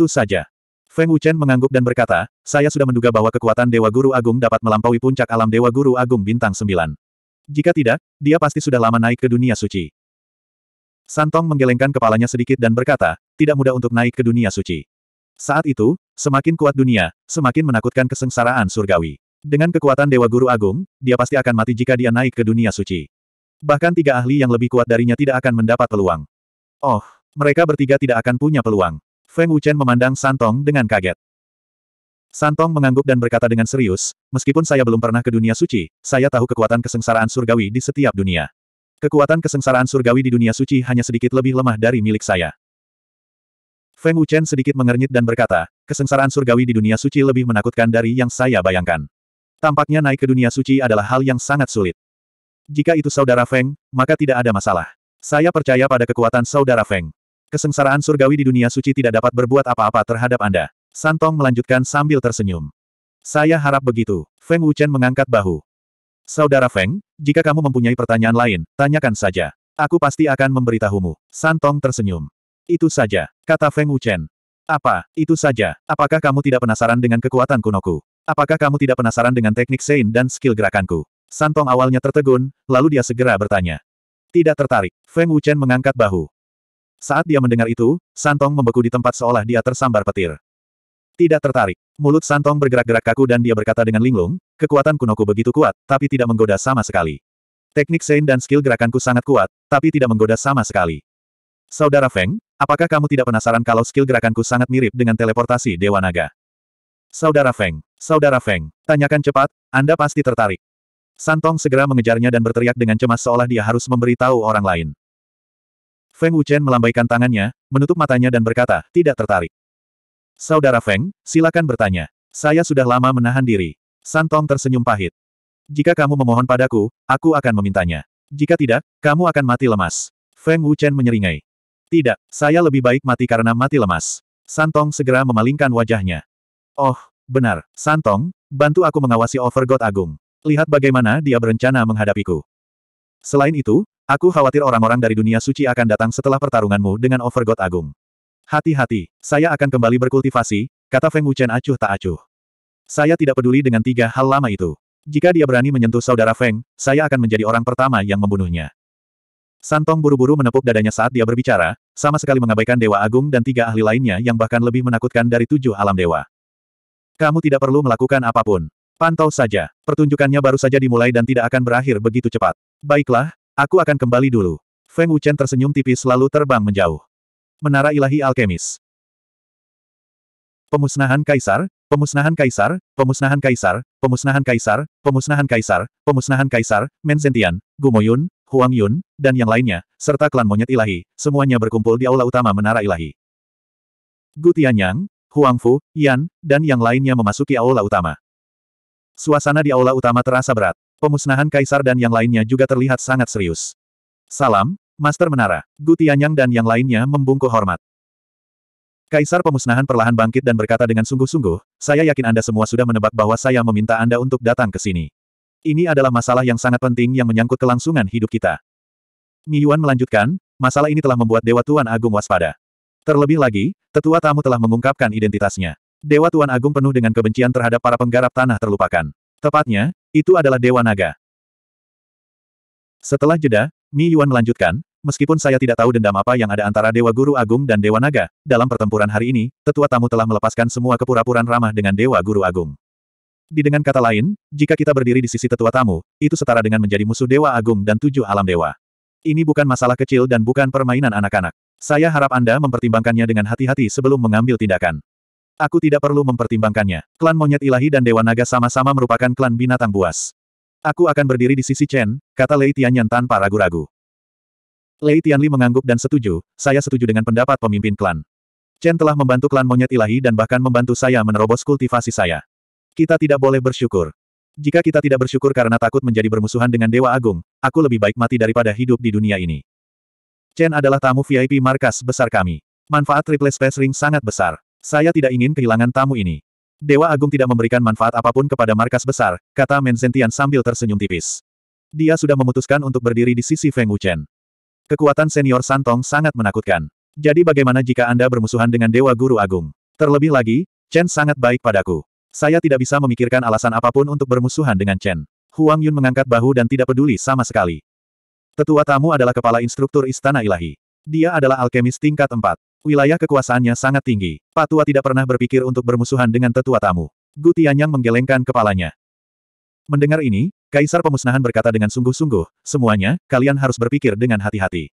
Tentu saja. Feng Wuchen mengangguk dan berkata, saya sudah menduga bahwa kekuatan Dewa Guru Agung dapat melampaui puncak alam Dewa Guru Agung bintang Sembilan. Jika tidak, dia pasti sudah lama naik ke dunia suci. Santong menggelengkan kepalanya sedikit dan berkata, tidak mudah untuk naik ke dunia suci. Saat itu, semakin kuat dunia, semakin menakutkan kesengsaraan surgawi. Dengan kekuatan Dewa Guru Agung, dia pasti akan mati jika dia naik ke dunia suci. Bahkan tiga ahli yang lebih kuat darinya tidak akan mendapat peluang. Oh, mereka bertiga tidak akan punya peluang. Feng Wuchen memandang Santong dengan kaget. Santong mengangguk dan berkata dengan serius, meskipun saya belum pernah ke dunia suci, saya tahu kekuatan kesengsaraan surgawi di setiap dunia. Kekuatan kesengsaraan surgawi di dunia suci hanya sedikit lebih lemah dari milik saya. Feng Wuchen sedikit mengernyit dan berkata, kesengsaraan surgawi di dunia suci lebih menakutkan dari yang saya bayangkan. Tampaknya naik ke dunia suci adalah hal yang sangat sulit. Jika itu saudara Feng, maka tidak ada masalah. Saya percaya pada kekuatan saudara Feng. Kesengsaraan surgawi di dunia suci tidak dapat berbuat apa-apa terhadap Anda. Santong melanjutkan sambil tersenyum. Saya harap begitu. Feng Wuchen mengangkat bahu. Saudara Feng, jika kamu mempunyai pertanyaan lain, tanyakan saja. Aku pasti akan memberitahumu. Santong tersenyum. Itu saja, kata Feng Wuchen. Apa, itu saja, apakah kamu tidak penasaran dengan kekuatan kunoku? Apakah kamu tidak penasaran dengan teknik Sein dan skill gerakanku? Santong awalnya tertegun, lalu dia segera bertanya. Tidak tertarik. Feng Wuchen mengangkat bahu. Saat dia mendengar itu, Santong membeku di tempat seolah dia tersambar petir. Tidak tertarik. Mulut Santong bergerak-gerak kaku dan dia berkata dengan linglung, kekuatan kunoku begitu kuat, tapi tidak menggoda sama sekali. Teknik Sein dan skill gerakanku sangat kuat, tapi tidak menggoda sama sekali. Saudara Feng, apakah kamu tidak penasaran kalau skill gerakanku sangat mirip dengan teleportasi Dewa Naga? Saudara Feng, Saudara Feng, tanyakan cepat, Anda pasti tertarik. Santong segera mengejarnya dan berteriak dengan cemas seolah dia harus memberitahu orang lain. Feng Wuchen melambaikan tangannya, menutup matanya dan berkata, tidak tertarik. Saudara Feng, silakan bertanya. Saya sudah lama menahan diri. Santong tersenyum pahit. Jika kamu memohon padaku, aku akan memintanya. Jika tidak, kamu akan mati lemas. Feng Wuchen menyeringai. Tidak, saya lebih baik mati karena mati lemas. Santong segera memalingkan wajahnya. Oh, benar, Santong, bantu aku mengawasi Overgod Agung. Lihat bagaimana dia berencana menghadapiku. Selain itu, Aku khawatir orang-orang dari dunia suci akan datang setelah pertarunganmu dengan Overgod Agung. Hati-hati, saya akan kembali berkultivasi, kata Feng Wuchen acuh tak acuh. Saya tidak peduli dengan tiga hal lama itu. Jika dia berani menyentuh saudara Feng, saya akan menjadi orang pertama yang membunuhnya. Santong buru-buru menepuk dadanya saat dia berbicara, sama sekali mengabaikan Dewa Agung dan tiga ahli lainnya yang bahkan lebih menakutkan dari tujuh alam dewa. Kamu tidak perlu melakukan apapun. Pantau saja. Pertunjukannya baru saja dimulai dan tidak akan berakhir begitu cepat. Baiklah, Aku akan kembali dulu. Feng Wuchen tersenyum tipis lalu terbang menjauh. Menara Ilahi Alkemis. Pemusnahan Kaisar, Pemusnahan Kaisar, Pemusnahan Kaisar, Pemusnahan Kaisar, Pemusnahan Kaisar, Pemusnahan Kaisar, Menzentian, Gumoyun, Huang Yun, dan yang lainnya, serta klan monyet ilahi, semuanya berkumpul di aula utama Menara Ilahi. Gu Tianyang, Huang Fu, Yan, dan yang lainnya memasuki aula utama. Suasana di aula utama terasa berat pemusnahan kaisar dan yang lainnya juga terlihat sangat serius. Salam, Master Menara, Gutianyang dan yang lainnya membungkuk hormat. Kaisar pemusnahan perlahan bangkit dan berkata dengan sungguh-sungguh, saya yakin Anda semua sudah menebak bahwa saya meminta Anda untuk datang ke sini. Ini adalah masalah yang sangat penting yang menyangkut kelangsungan hidup kita. Mi Yuan melanjutkan, masalah ini telah membuat Dewa Tuan Agung waspada. Terlebih lagi, tetua tamu telah mengungkapkan identitasnya. Dewa Tuan Agung penuh dengan kebencian terhadap para penggarap tanah terlupakan. Tepatnya, itu adalah Dewa Naga. Setelah jeda, Mi Yuan melanjutkan, meskipun saya tidak tahu dendam apa yang ada antara Dewa Guru Agung dan Dewa Naga, dalam pertempuran hari ini, tetua tamu telah melepaskan semua kepura-puraan ramah dengan Dewa Guru Agung. Di dengan kata lain, jika kita berdiri di sisi tetua tamu, itu setara dengan menjadi musuh Dewa Agung dan tujuh alam dewa. Ini bukan masalah kecil dan bukan permainan anak-anak. Saya harap Anda mempertimbangkannya dengan hati-hati sebelum mengambil tindakan. Aku tidak perlu mempertimbangkannya. Klan monyet ilahi dan Dewa Naga sama-sama merupakan klan binatang buas. Aku akan berdiri di sisi Chen, kata Lei Tianyan tanpa ragu-ragu. Lei Tianli mengangguk dan setuju, saya setuju dengan pendapat pemimpin klan. Chen telah membantu klan monyet ilahi dan bahkan membantu saya menerobos kultivasi saya. Kita tidak boleh bersyukur. Jika kita tidak bersyukur karena takut menjadi bermusuhan dengan Dewa Agung, aku lebih baik mati daripada hidup di dunia ini. Chen adalah tamu VIP markas besar kami. Manfaat triple space ring sangat besar. Saya tidak ingin kehilangan tamu ini. Dewa Agung tidak memberikan manfaat apapun kepada markas besar, kata Menzentian sambil tersenyum tipis. Dia sudah memutuskan untuk berdiri di sisi Feng Wuchen. Kekuatan senior Santong sangat menakutkan. Jadi bagaimana jika Anda bermusuhan dengan Dewa Guru Agung? Terlebih lagi, Chen sangat baik padaku. Saya tidak bisa memikirkan alasan apapun untuk bermusuhan dengan Chen. Huang Yun mengangkat bahu dan tidak peduli sama sekali. Tetua tamu adalah kepala instruktur Istana Ilahi. Dia adalah alkemis tingkat 4. Wilayah kekuasaannya sangat tinggi. Patua tidak pernah berpikir untuk bermusuhan dengan tetua tamu. Gu Tianyang menggelengkan kepalanya. Mendengar ini, Kaisar Pemusnahan berkata dengan sungguh-sungguh, semuanya, kalian harus berpikir dengan hati-hati.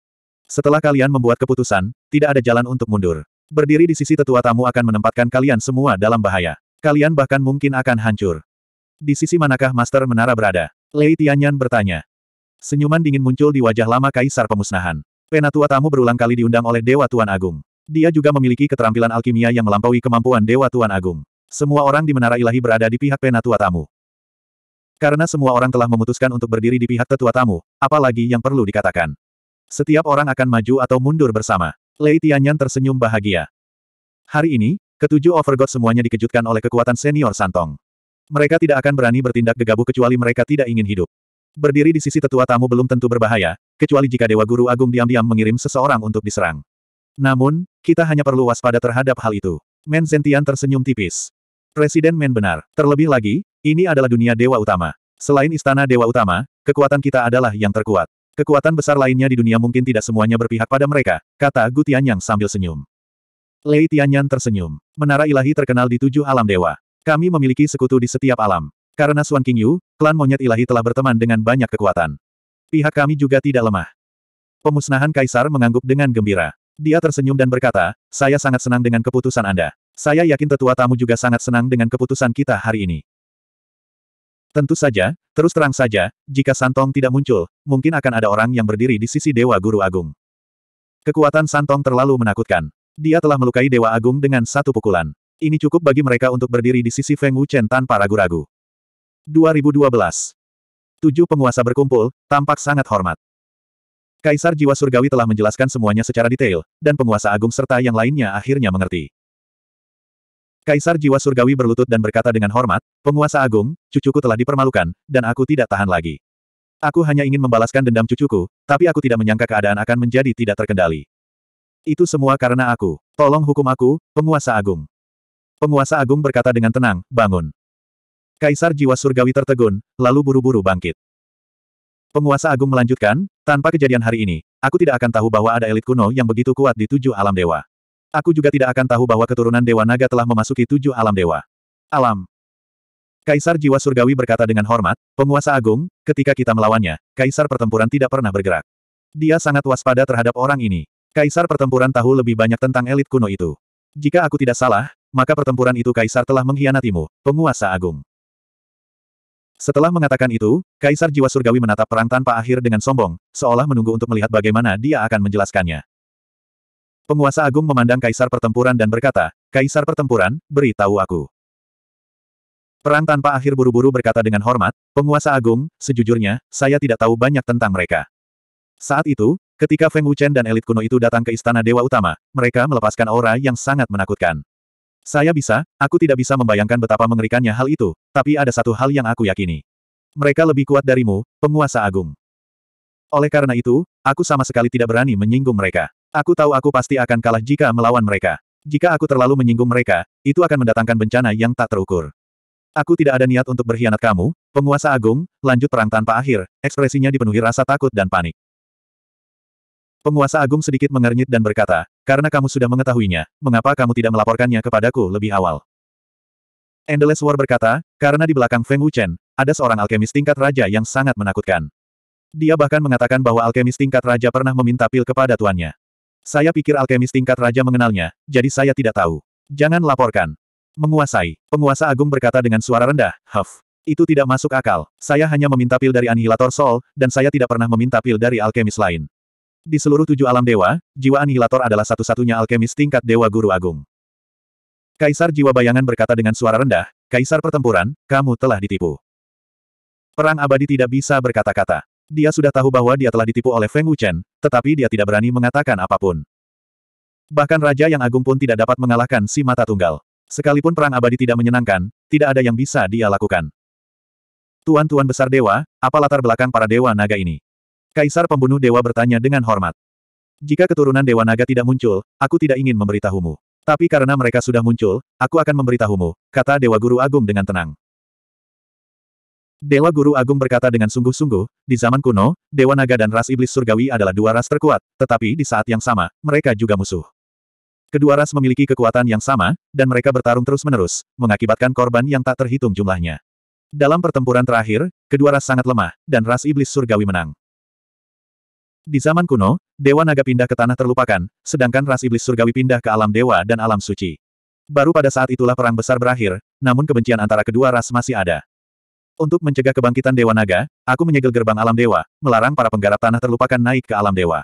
Setelah kalian membuat keputusan, tidak ada jalan untuk mundur. Berdiri di sisi tetua tamu akan menempatkan kalian semua dalam bahaya. Kalian bahkan mungkin akan hancur. Di sisi manakah Master Menara berada? Lei Tianyan bertanya. Senyuman dingin muncul di wajah lama Kaisar Pemusnahan. Penatua tamu berulang kali diundang oleh Dewa Tuan Agung. Dia juga memiliki keterampilan alkimia yang melampaui kemampuan Dewa Tuan Agung. Semua orang di Menara Ilahi berada di pihak Penatua Tamu. Karena semua orang telah memutuskan untuk berdiri di pihak Tetua Tamu, apalagi yang perlu dikatakan. Setiap orang akan maju atau mundur bersama. Lei Tianyan tersenyum bahagia. Hari ini, ketujuh Overgod semuanya dikejutkan oleh kekuatan senior Santong. Mereka tidak akan berani bertindak gegabah kecuali mereka tidak ingin hidup. Berdiri di sisi tetua tamu belum tentu berbahaya, kecuali jika Dewa Guru Agung diam-diam mengirim seseorang untuk diserang. Namun, kita hanya perlu waspada terhadap hal itu. Men Zentian tersenyum tipis. Presiden Men benar. Terlebih lagi, ini adalah dunia dewa utama. Selain istana dewa utama, kekuatan kita adalah yang terkuat. Kekuatan besar lainnya di dunia mungkin tidak semuanya berpihak pada mereka, kata Gu Tianyang sambil senyum. Lei Tianyan tersenyum. Menara ilahi terkenal di tujuh alam dewa. Kami memiliki sekutu di setiap alam. Karena Suan Qingyu, klan monyet ilahi telah berteman dengan banyak kekuatan. Pihak kami juga tidak lemah. Pemusnahan Kaisar mengangguk dengan gembira. Dia tersenyum dan berkata, saya sangat senang dengan keputusan Anda. Saya yakin tetua tamu juga sangat senang dengan keputusan kita hari ini. Tentu saja, terus terang saja, jika Santong tidak muncul, mungkin akan ada orang yang berdiri di sisi Dewa Guru Agung. Kekuatan Santong terlalu menakutkan. Dia telah melukai Dewa Agung dengan satu pukulan. Ini cukup bagi mereka untuk berdiri di sisi Feng Wuchen tanpa ragu-ragu. 2012. Tujuh penguasa berkumpul, tampak sangat hormat. Kaisar Jiwa Surgawi telah menjelaskan semuanya secara detail, dan penguasa agung serta yang lainnya akhirnya mengerti. Kaisar Jiwa Surgawi berlutut dan berkata dengan hormat, penguasa agung, cucuku telah dipermalukan, dan aku tidak tahan lagi. Aku hanya ingin membalaskan dendam cucuku, tapi aku tidak menyangka keadaan akan menjadi tidak terkendali. Itu semua karena aku. Tolong hukum aku, penguasa agung. Penguasa agung berkata dengan tenang, bangun. Kaisar Jiwa Surgawi tertegun, lalu buru-buru bangkit. Penguasa Agung melanjutkan, tanpa kejadian hari ini, aku tidak akan tahu bahwa ada elit kuno yang begitu kuat di tujuh alam dewa. Aku juga tidak akan tahu bahwa keturunan Dewa Naga telah memasuki tujuh alam dewa. Alam. Kaisar Jiwa Surgawi berkata dengan hormat, penguasa agung, ketika kita melawannya, Kaisar pertempuran tidak pernah bergerak. Dia sangat waspada terhadap orang ini. Kaisar pertempuran tahu lebih banyak tentang elit kuno itu. Jika aku tidak salah, maka pertempuran itu Kaisar telah mengkhianatimu, penguasa agung. Setelah mengatakan itu, Kaisar Jiwa Surgawi menatap perang tanpa akhir dengan sombong, seolah menunggu untuk melihat bagaimana dia akan menjelaskannya. Penguasa Agung memandang Kaisar Pertempuran dan berkata, Kaisar Pertempuran, beritahu aku. Perang tanpa akhir buru-buru berkata dengan hormat, Penguasa Agung, sejujurnya, saya tidak tahu banyak tentang mereka. Saat itu, ketika Feng Wuchen dan elit kuno itu datang ke Istana Dewa Utama, mereka melepaskan aura yang sangat menakutkan. Saya bisa, aku tidak bisa membayangkan betapa mengerikannya hal itu, tapi ada satu hal yang aku yakini. Mereka lebih kuat darimu, penguasa agung. Oleh karena itu, aku sama sekali tidak berani menyinggung mereka. Aku tahu aku pasti akan kalah jika melawan mereka. Jika aku terlalu menyinggung mereka, itu akan mendatangkan bencana yang tak terukur. Aku tidak ada niat untuk berkhianat kamu, penguasa agung, lanjut perang tanpa akhir, ekspresinya dipenuhi rasa takut dan panik. Penguasa Agung sedikit mengernyit dan berkata, karena kamu sudah mengetahuinya, mengapa kamu tidak melaporkannya kepadaku lebih awal? Endless War berkata, karena di belakang Feng Wuchen, ada seorang alkemis tingkat raja yang sangat menakutkan. Dia bahkan mengatakan bahwa alkemis tingkat raja pernah meminta pil kepada tuannya. Saya pikir alkemis tingkat raja mengenalnya, jadi saya tidak tahu. Jangan laporkan. Menguasai. Penguasa Agung berkata dengan suara rendah, Huff. Itu tidak masuk akal. Saya hanya meminta pil dari Anihilator Soul, dan saya tidak pernah meminta pil dari alkemis lain. Di seluruh tujuh alam dewa, jiwa anihilator adalah satu-satunya alkemis tingkat dewa guru agung. Kaisar jiwa bayangan berkata dengan suara rendah, Kaisar pertempuran, kamu telah ditipu. Perang abadi tidak bisa berkata-kata. Dia sudah tahu bahwa dia telah ditipu oleh Feng Wuchen, tetapi dia tidak berani mengatakan apapun. Bahkan Raja yang Agung pun tidak dapat mengalahkan si mata tunggal. Sekalipun perang abadi tidak menyenangkan, tidak ada yang bisa dia lakukan. Tuan-tuan besar dewa, apa latar belakang para dewa naga ini? Kaisar pembunuh dewa bertanya dengan hormat. Jika keturunan Dewa Naga tidak muncul, aku tidak ingin memberitahumu. Tapi karena mereka sudah muncul, aku akan memberitahumu, kata Dewa Guru Agung dengan tenang. Dewa Guru Agung berkata dengan sungguh-sungguh, di zaman kuno, Dewa Naga dan ras iblis surgawi adalah dua ras terkuat, tetapi di saat yang sama, mereka juga musuh. Kedua ras memiliki kekuatan yang sama, dan mereka bertarung terus-menerus, mengakibatkan korban yang tak terhitung jumlahnya. Dalam pertempuran terakhir, kedua ras sangat lemah, dan ras iblis surgawi menang. Di zaman kuno, Dewa Naga pindah ke tanah terlupakan, sedangkan ras iblis surgawi pindah ke alam dewa dan alam suci. Baru pada saat itulah perang besar berakhir, namun kebencian antara kedua ras masih ada. Untuk mencegah kebangkitan Dewa Naga, aku menyegel gerbang alam dewa, melarang para penggarap tanah terlupakan naik ke alam dewa.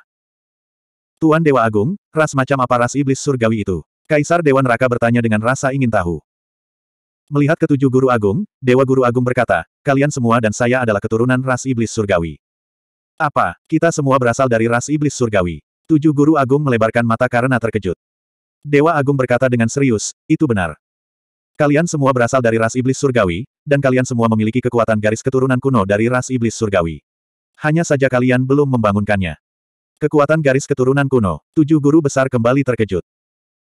Tuan Dewa Agung, ras macam apa ras iblis surgawi itu? Kaisar Dewa Neraka bertanya dengan rasa ingin tahu. Melihat ketujuh guru agung, Dewa Guru Agung berkata, kalian semua dan saya adalah keturunan ras iblis surgawi. Apa, kita semua berasal dari ras iblis surgawi. Tujuh guru agung melebarkan mata karena terkejut. Dewa agung berkata dengan serius, itu benar. Kalian semua berasal dari ras iblis surgawi, dan kalian semua memiliki kekuatan garis keturunan kuno dari ras iblis surgawi. Hanya saja kalian belum membangunkannya. Kekuatan garis keturunan kuno, tujuh guru besar kembali terkejut.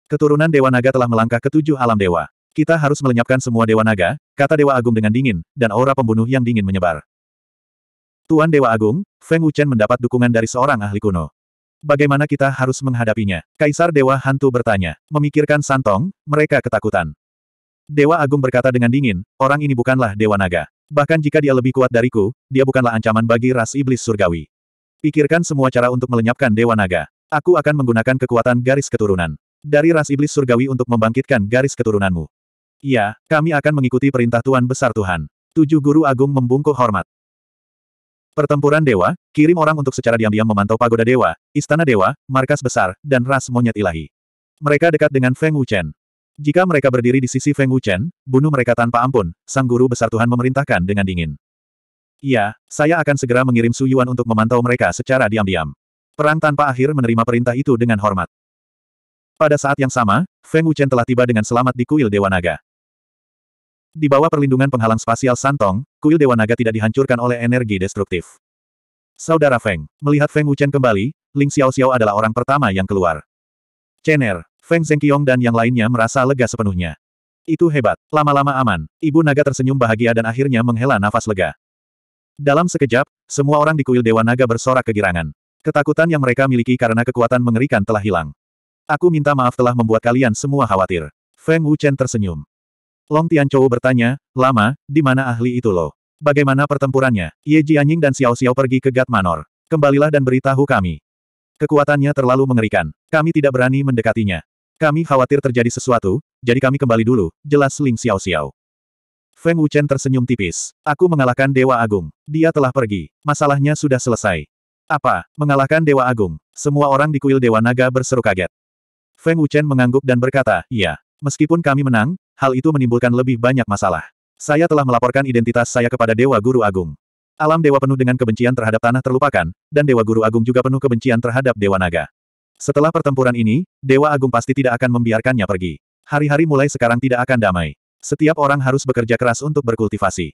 Keturunan Dewa Naga telah melangkah ke tujuh alam dewa. Kita harus melenyapkan semua Dewa Naga, kata Dewa Agung dengan dingin, dan aura pembunuh yang dingin menyebar. Tuan Dewa Agung, Feng Wuchen mendapat dukungan dari seorang ahli kuno. Bagaimana kita harus menghadapinya? Kaisar Dewa Hantu bertanya. Memikirkan Santong, mereka ketakutan. Dewa Agung berkata dengan dingin, orang ini bukanlah Dewa Naga. Bahkan jika dia lebih kuat dariku, dia bukanlah ancaman bagi ras iblis surgawi. Pikirkan semua cara untuk melenyapkan Dewa Naga. Aku akan menggunakan kekuatan garis keturunan. Dari ras iblis surgawi untuk membangkitkan garis keturunanmu. Iya, kami akan mengikuti perintah Tuan Besar Tuhan. Tujuh guru agung membungkuk hormat. Pertempuran dewa, kirim orang untuk secara diam-diam memantau pagoda dewa, istana dewa, markas besar, dan ras monyet ilahi. Mereka dekat dengan Feng Wuchen. Jika mereka berdiri di sisi Feng Wuchen, bunuh mereka tanpa ampun, sang guru besar Tuhan memerintahkan dengan dingin. Iya, saya akan segera mengirim Su Yuan untuk memantau mereka secara diam-diam. Perang tanpa akhir menerima perintah itu dengan hormat. Pada saat yang sama, Feng Wuchen telah tiba dengan selamat di kuil Dewa Naga. Di bawah perlindungan penghalang spasial Santong, kuil Dewa Naga tidak dihancurkan oleh energi destruktif. Saudara Feng, melihat Feng Wuchen kembali, Ling Xiao Xiao adalah orang pertama yang keluar. Chen'er, Feng Zhengqiong dan yang lainnya merasa lega sepenuhnya. Itu hebat, lama-lama aman, Ibu Naga tersenyum bahagia dan akhirnya menghela nafas lega. Dalam sekejap, semua orang di kuil Dewa Naga bersorak kegirangan. Ketakutan yang mereka miliki karena kekuatan mengerikan telah hilang. Aku minta maaf telah membuat kalian semua khawatir. Feng Wuchen tersenyum. Long Tianchou bertanya, lama, di mana ahli itu lo? Bagaimana pertempurannya? Ye Jianying dan Xiao Xiao pergi ke Gat Manor. Kembalilah dan beritahu kami. Kekuatannya terlalu mengerikan. Kami tidak berani mendekatinya. Kami khawatir terjadi sesuatu, jadi kami kembali dulu, jelas Ling Xiao Xiao. Feng Wuchen tersenyum tipis. Aku mengalahkan Dewa Agung. Dia telah pergi. Masalahnya sudah selesai. Apa? Mengalahkan Dewa Agung. Semua orang di kuil Dewa Naga berseru kaget. Feng Wuchen mengangguk dan berkata, iya. Meskipun kami menang, hal itu menimbulkan lebih banyak masalah. Saya telah melaporkan identitas saya kepada Dewa Guru Agung. Alam Dewa penuh dengan kebencian terhadap tanah terlupakan, dan Dewa Guru Agung juga penuh kebencian terhadap Dewa Naga. Setelah pertempuran ini, Dewa Agung pasti tidak akan membiarkannya pergi. Hari-hari mulai sekarang tidak akan damai. Setiap orang harus bekerja keras untuk berkultivasi.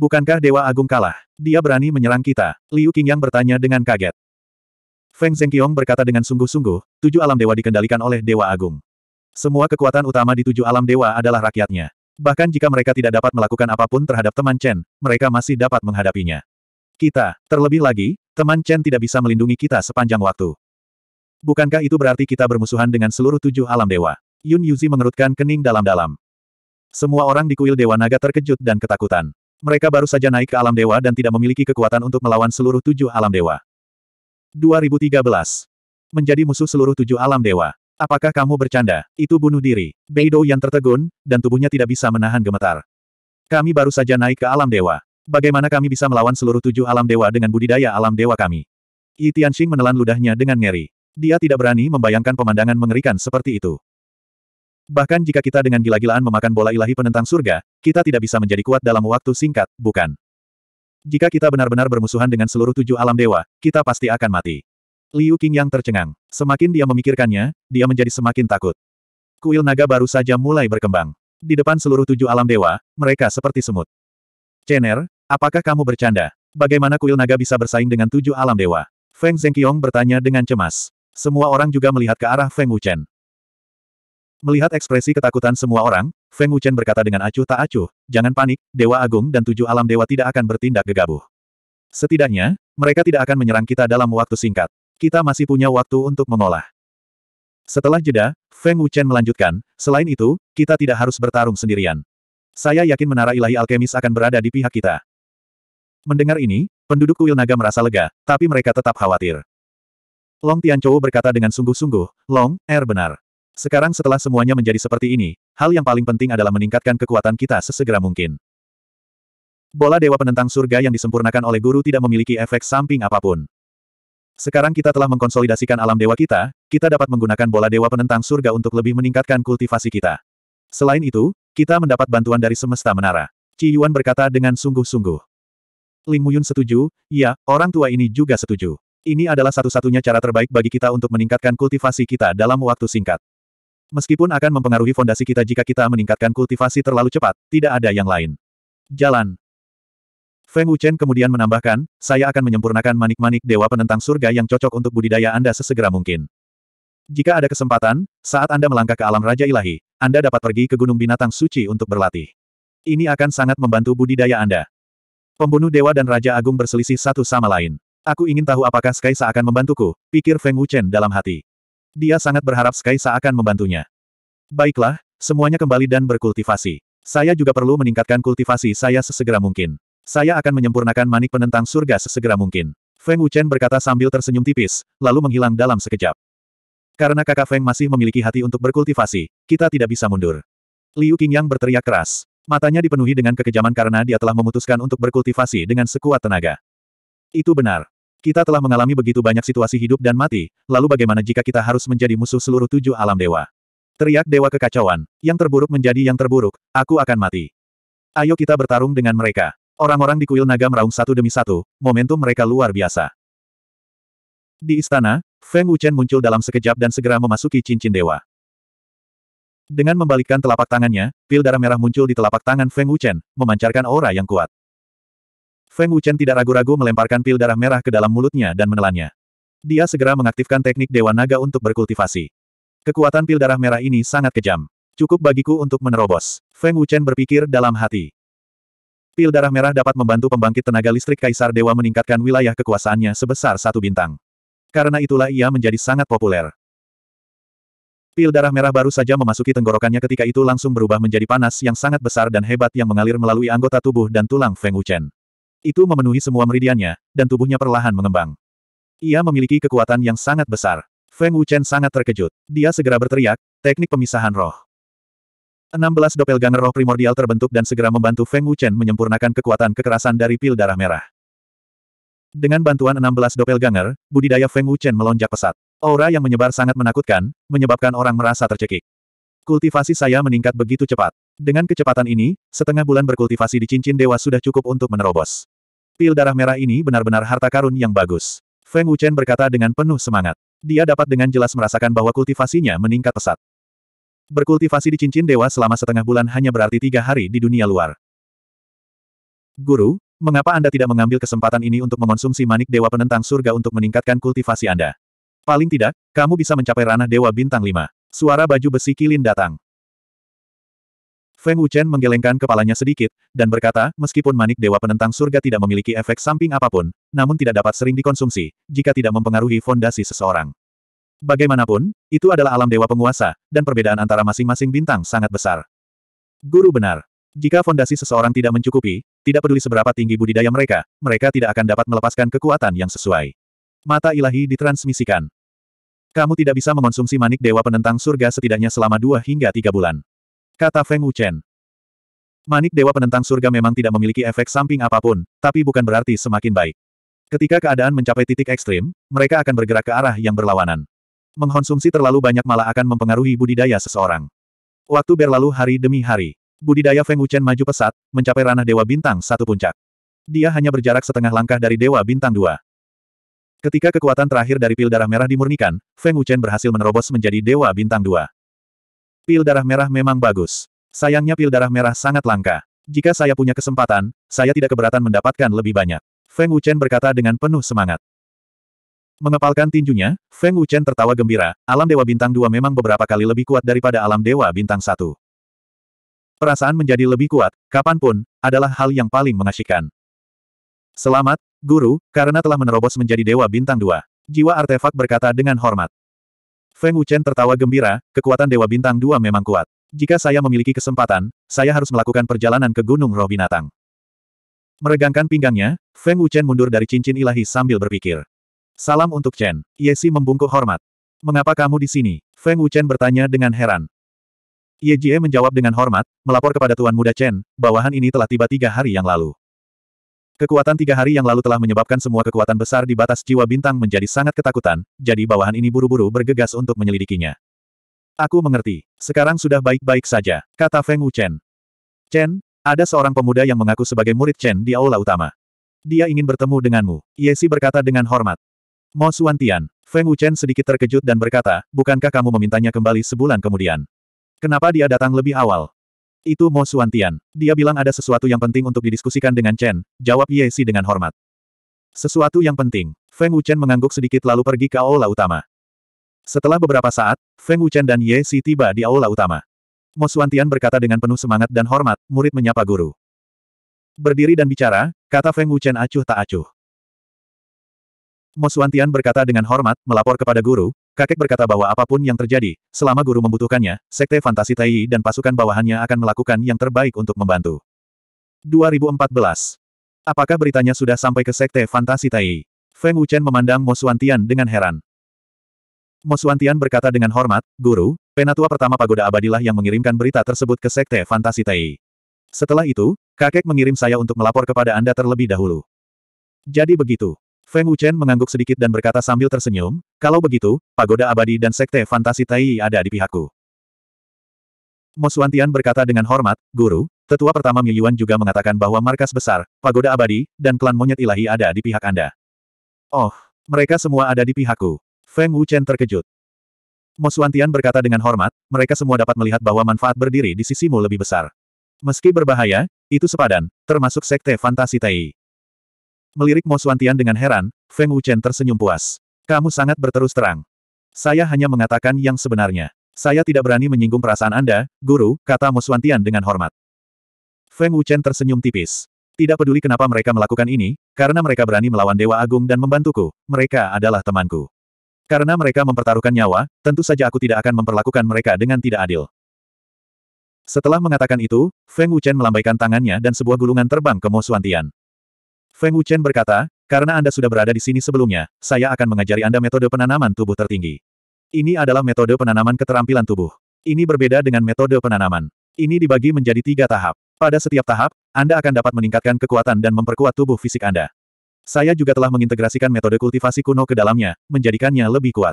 Bukankah Dewa Agung kalah? Dia berani menyerang kita. Liu Qingyang bertanya dengan kaget. Feng Zhengqiong berkata dengan sungguh-sungguh, tujuh alam dewa dikendalikan oleh Dewa Agung. Semua kekuatan utama di tujuh alam dewa adalah rakyatnya. Bahkan jika mereka tidak dapat melakukan apapun terhadap teman Chen, mereka masih dapat menghadapinya. Kita, terlebih lagi, teman Chen tidak bisa melindungi kita sepanjang waktu. Bukankah itu berarti kita bermusuhan dengan seluruh tujuh alam dewa? Yun Yuzi mengerutkan kening dalam-dalam. Semua orang di kuil Dewa Naga terkejut dan ketakutan. Mereka baru saja naik ke alam dewa dan tidak memiliki kekuatan untuk melawan seluruh tujuh alam dewa. 2013. Menjadi musuh seluruh tujuh alam dewa. Apakah kamu bercanda? Itu bunuh diri. Beidou yang tertegun, dan tubuhnya tidak bisa menahan gemetar. Kami baru saja naik ke alam dewa. Bagaimana kami bisa melawan seluruh tujuh alam dewa dengan budidaya alam dewa kami? Yi Tianxing menelan ludahnya dengan ngeri. Dia tidak berani membayangkan pemandangan mengerikan seperti itu. Bahkan jika kita dengan gila-gilaan memakan bola ilahi penentang surga, kita tidak bisa menjadi kuat dalam waktu singkat, bukan? Jika kita benar-benar bermusuhan dengan seluruh tujuh alam dewa, kita pasti akan mati. Liu Qing yang tercengang. Semakin dia memikirkannya, dia menjadi semakin takut. Kuil naga baru saja mulai berkembang. Di depan seluruh tujuh alam dewa, mereka seperti semut. Chen'er, apakah kamu bercanda? Bagaimana kuil naga bisa bersaing dengan tujuh alam dewa? Feng Zhengqiong bertanya dengan cemas. Semua orang juga melihat ke arah Feng Wuchen. Melihat ekspresi ketakutan semua orang, Feng Wuchen berkata dengan acuh tak acuh, jangan panik, Dewa Agung dan tujuh alam dewa tidak akan bertindak gegabah. Setidaknya, mereka tidak akan menyerang kita dalam waktu singkat. Kita masih punya waktu untuk mengolah. Setelah jeda, Feng Wuchen melanjutkan, selain itu, kita tidak harus bertarung sendirian. Saya yakin menara ilahi alkemis akan berada di pihak kita. Mendengar ini, penduduk kuil naga merasa lega, tapi mereka tetap khawatir. Long Tianchou berkata dengan sungguh-sungguh, Long, er benar. Sekarang setelah semuanya menjadi seperti ini, hal yang paling penting adalah meningkatkan kekuatan kita sesegera mungkin. Bola dewa penentang surga yang disempurnakan oleh guru tidak memiliki efek samping apapun. Sekarang kita telah mengkonsolidasikan alam dewa kita, kita dapat menggunakan bola dewa penentang surga untuk lebih meningkatkan kultivasi kita. Selain itu, kita mendapat bantuan dari semesta menara. Ci Yuan berkata dengan sungguh-sungguh. Ling Muyun setuju, ya, orang tua ini juga setuju. Ini adalah satu-satunya cara terbaik bagi kita untuk meningkatkan kultivasi kita dalam waktu singkat. Meskipun akan mempengaruhi fondasi kita jika kita meningkatkan kultivasi terlalu cepat, tidak ada yang lain. Jalan. Feng Wuchen kemudian menambahkan, saya akan menyempurnakan manik-manik dewa penentang surga yang cocok untuk budidaya Anda sesegera mungkin. Jika ada kesempatan, saat Anda melangkah ke alam Raja Ilahi, Anda dapat pergi ke Gunung Binatang Suci untuk berlatih. Ini akan sangat membantu budidaya Anda. Pembunuh dewa dan Raja Agung berselisih satu sama lain. Aku ingin tahu apakah Sa akan membantuku, pikir Feng Wuchen dalam hati. Dia sangat berharap Sa akan membantunya. Baiklah, semuanya kembali dan berkultivasi. Saya juga perlu meningkatkan kultivasi saya sesegera mungkin. Saya akan menyempurnakan manik penentang surga sesegera mungkin. Feng Wuchen berkata sambil tersenyum tipis, lalu menghilang dalam sekejap. Karena kakak Feng masih memiliki hati untuk berkultivasi, kita tidak bisa mundur. Liu Qingyang berteriak keras. Matanya dipenuhi dengan kekejaman karena dia telah memutuskan untuk berkultivasi dengan sekuat tenaga. Itu benar. Kita telah mengalami begitu banyak situasi hidup dan mati, lalu bagaimana jika kita harus menjadi musuh seluruh tujuh alam dewa? Teriak dewa kekacauan, yang terburuk menjadi yang terburuk, aku akan mati. Ayo kita bertarung dengan mereka. Orang-orang di kuil naga meraung satu demi satu, momentum mereka luar biasa. Di istana, Feng Wuchen muncul dalam sekejap dan segera memasuki cincin dewa. Dengan membalikkan telapak tangannya, pil darah merah muncul di telapak tangan Feng Wuchen, memancarkan aura yang kuat. Feng Wuchen tidak ragu-ragu melemparkan pil darah merah ke dalam mulutnya dan menelannya. Dia segera mengaktifkan teknik Dewa Naga untuk berkultivasi. Kekuatan pil darah merah ini sangat kejam. Cukup bagiku untuk menerobos. Feng Wuchen berpikir dalam hati. Pil darah merah dapat membantu pembangkit tenaga listrik Kaisar Dewa meningkatkan wilayah kekuasaannya sebesar satu bintang. Karena itulah ia menjadi sangat populer. Pil darah merah baru saja memasuki tenggorokannya ketika itu langsung berubah menjadi panas yang sangat besar dan hebat yang mengalir melalui anggota tubuh dan tulang Feng Wuchen. Itu memenuhi semua meridiannya, dan tubuhnya perlahan mengembang. Ia memiliki kekuatan yang sangat besar. Feng Wuchen sangat terkejut. Dia segera berteriak, teknik pemisahan roh. 16 doppelganger roh primordial terbentuk dan segera membantu Feng Wuchen menyempurnakan kekuatan kekerasan dari pil darah merah. Dengan bantuan 16 doppelganger, budidaya Feng Wuchen melonjak pesat. Aura yang menyebar sangat menakutkan, menyebabkan orang merasa tercekik. Kultivasi saya meningkat begitu cepat. Dengan kecepatan ini, setengah bulan berkultivasi di cincin dewa sudah cukup untuk menerobos. Pil darah merah ini benar-benar harta karun yang bagus. Feng Wuchen berkata dengan penuh semangat. Dia dapat dengan jelas merasakan bahwa kultivasinya meningkat pesat. Berkultivasi di cincin dewa selama setengah bulan hanya berarti tiga hari di dunia luar. Guru, mengapa Anda tidak mengambil kesempatan ini untuk mengonsumsi manik dewa penentang surga untuk meningkatkan kultivasi Anda? Paling tidak, kamu bisa mencapai ranah dewa bintang 5. Suara baju besi kilin datang. Feng Wuchen menggelengkan kepalanya sedikit, dan berkata, meskipun manik dewa penentang surga tidak memiliki efek samping apapun, namun tidak dapat sering dikonsumsi, jika tidak mempengaruhi fondasi seseorang. Bagaimanapun, itu adalah alam dewa penguasa, dan perbedaan antara masing-masing bintang sangat besar. Guru benar. Jika fondasi seseorang tidak mencukupi, tidak peduli seberapa tinggi budidaya mereka, mereka tidak akan dapat melepaskan kekuatan yang sesuai. Mata ilahi ditransmisikan. Kamu tidak bisa mengonsumsi manik dewa penentang surga setidaknya selama dua hingga tiga bulan. Kata Feng Wuchen. Manik dewa penentang surga memang tidak memiliki efek samping apapun, tapi bukan berarti semakin baik. Ketika keadaan mencapai titik ekstrim, mereka akan bergerak ke arah yang berlawanan. Mengkonsumsi terlalu banyak malah akan mempengaruhi budidaya seseorang. Waktu berlalu hari demi hari. Budidaya Feng Wuchen maju pesat, mencapai ranah Dewa Bintang satu puncak. Dia hanya berjarak setengah langkah dari Dewa Bintang dua. Ketika kekuatan terakhir dari pil darah merah dimurnikan, Feng Wuchen berhasil menerobos menjadi Dewa Bintang dua. Pil darah merah memang bagus. Sayangnya pil darah merah sangat langka. Jika saya punya kesempatan, saya tidak keberatan mendapatkan lebih banyak. Feng Wuchen berkata dengan penuh semangat. Mengepalkan tinjunya, Feng Wuchen tertawa gembira, alam Dewa Bintang 2 memang beberapa kali lebih kuat daripada alam Dewa Bintang 1. Perasaan menjadi lebih kuat, kapanpun, adalah hal yang paling mengasyikkan. Selamat, Guru, karena telah menerobos menjadi Dewa Bintang 2. Jiwa artefak berkata dengan hormat. Feng Wuchen tertawa gembira, kekuatan Dewa Bintang 2 memang kuat. Jika saya memiliki kesempatan, saya harus melakukan perjalanan ke Gunung Roh Binatang. Meregangkan pinggangnya, Feng Wuchen mundur dari cincin ilahi sambil berpikir. Salam untuk Chen. Yesi membungkuk hormat. Mengapa kamu di sini? Feng Wuchen bertanya dengan heran. Ye Jie menjawab dengan hormat, melapor kepada Tuan Muda Chen, bawahan ini telah tiba tiga hari yang lalu. Kekuatan tiga hari yang lalu telah menyebabkan semua kekuatan besar di batas jiwa bintang menjadi sangat ketakutan, jadi bawahan ini buru-buru bergegas untuk menyelidikinya. Aku mengerti. Sekarang sudah baik-baik saja, kata Feng Wuchen. Chen, ada seorang pemuda yang mengaku sebagai murid Chen di aula utama. Dia ingin bertemu denganmu, Yesi berkata dengan hormat. Mo Suantian, Feng Wuchen sedikit terkejut dan berkata, bukankah kamu memintanya kembali sebulan kemudian? Kenapa dia datang lebih awal? Itu Mo Suantian, Dia bilang ada sesuatu yang penting untuk didiskusikan dengan Chen, jawab Ye Si dengan hormat. Sesuatu yang penting. Feng Wuchen mengangguk sedikit lalu pergi ke aula utama. Setelah beberapa saat, Feng Wuchen dan Ye Si tiba di aula utama. Mo Suantian berkata dengan penuh semangat dan hormat, murid menyapa guru. Berdiri dan bicara, kata Feng Wuchen acuh tak acuh. Mo Suantian berkata dengan hormat, melapor kepada guru, kakek berkata bahwa apapun yang terjadi, selama guru membutuhkannya, Sekte Fantasi Taiyi dan pasukan bawahannya akan melakukan yang terbaik untuk membantu. 2014. Apakah beritanya sudah sampai ke Sekte Fantasi Taiyi? Feng Wuchen memandang Mo Suantian dengan heran. Mo Suantian berkata dengan hormat, Guru, penatua pertama Pagoda Abadilah yang mengirimkan berita tersebut ke Sekte Fantasi Taiyi. Setelah itu, kakek mengirim saya untuk melapor kepada Anda terlebih dahulu. Jadi begitu. Feng Wuchen mengangguk sedikit dan berkata sambil tersenyum, kalau begitu, pagoda abadi dan sekte fantasi Tai ada di pihakku. Mo Suantian berkata dengan hormat, Guru, tetua pertama Mei juga mengatakan bahwa markas besar, pagoda abadi, dan klan monyet ilahi ada di pihak Anda. Oh, mereka semua ada di pihakku. Feng Wuchen terkejut. Mo Suantian berkata dengan hormat, mereka semua dapat melihat bahwa manfaat berdiri di sisimu lebih besar. Meski berbahaya, itu sepadan, termasuk sekte fantasi Tai. Melirik Mo Suantian dengan heran, Feng Wuchen tersenyum puas. Kamu sangat berterus terang. Saya hanya mengatakan yang sebenarnya. Saya tidak berani menyinggung perasaan Anda, guru, kata Mo Suantian dengan hormat. Feng Wuchen tersenyum tipis. Tidak peduli kenapa mereka melakukan ini, karena mereka berani melawan Dewa Agung dan membantuku, mereka adalah temanku. Karena mereka mempertaruhkan nyawa, tentu saja aku tidak akan memperlakukan mereka dengan tidak adil. Setelah mengatakan itu, Feng Wuchen melambaikan tangannya dan sebuah gulungan terbang ke Mo Suantian. Feng Wuchen berkata, karena Anda sudah berada di sini sebelumnya, saya akan mengajari Anda metode penanaman tubuh tertinggi. Ini adalah metode penanaman keterampilan tubuh. Ini berbeda dengan metode penanaman. Ini dibagi menjadi tiga tahap. Pada setiap tahap, Anda akan dapat meningkatkan kekuatan dan memperkuat tubuh fisik Anda. Saya juga telah mengintegrasikan metode kultivasi kuno ke dalamnya, menjadikannya lebih kuat.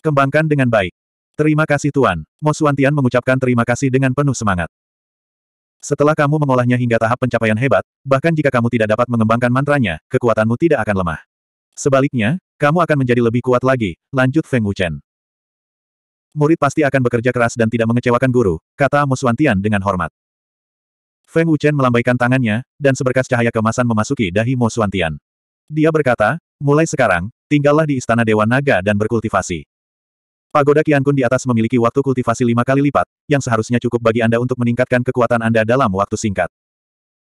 Kembangkan dengan baik. Terima kasih Tuan. Mo Suantian mengucapkan terima kasih dengan penuh semangat. Setelah kamu mengolahnya hingga tahap pencapaian hebat, bahkan jika kamu tidak dapat mengembangkan mantranya, kekuatanmu tidak akan lemah. Sebaliknya, kamu akan menjadi lebih kuat lagi, lanjut Feng Wuchen. Murid pasti akan bekerja keras dan tidak mengecewakan guru, kata Suantian dengan hormat. Feng Wuchen melambaikan tangannya, dan seberkas cahaya kemasan memasuki dahi Suantian. Dia berkata, mulai sekarang, tinggallah di Istana Dewa Naga dan berkultivasi. Pagoda Kun di atas memiliki waktu kultivasi lima kali lipat, yang seharusnya cukup bagi Anda untuk meningkatkan kekuatan Anda dalam waktu singkat.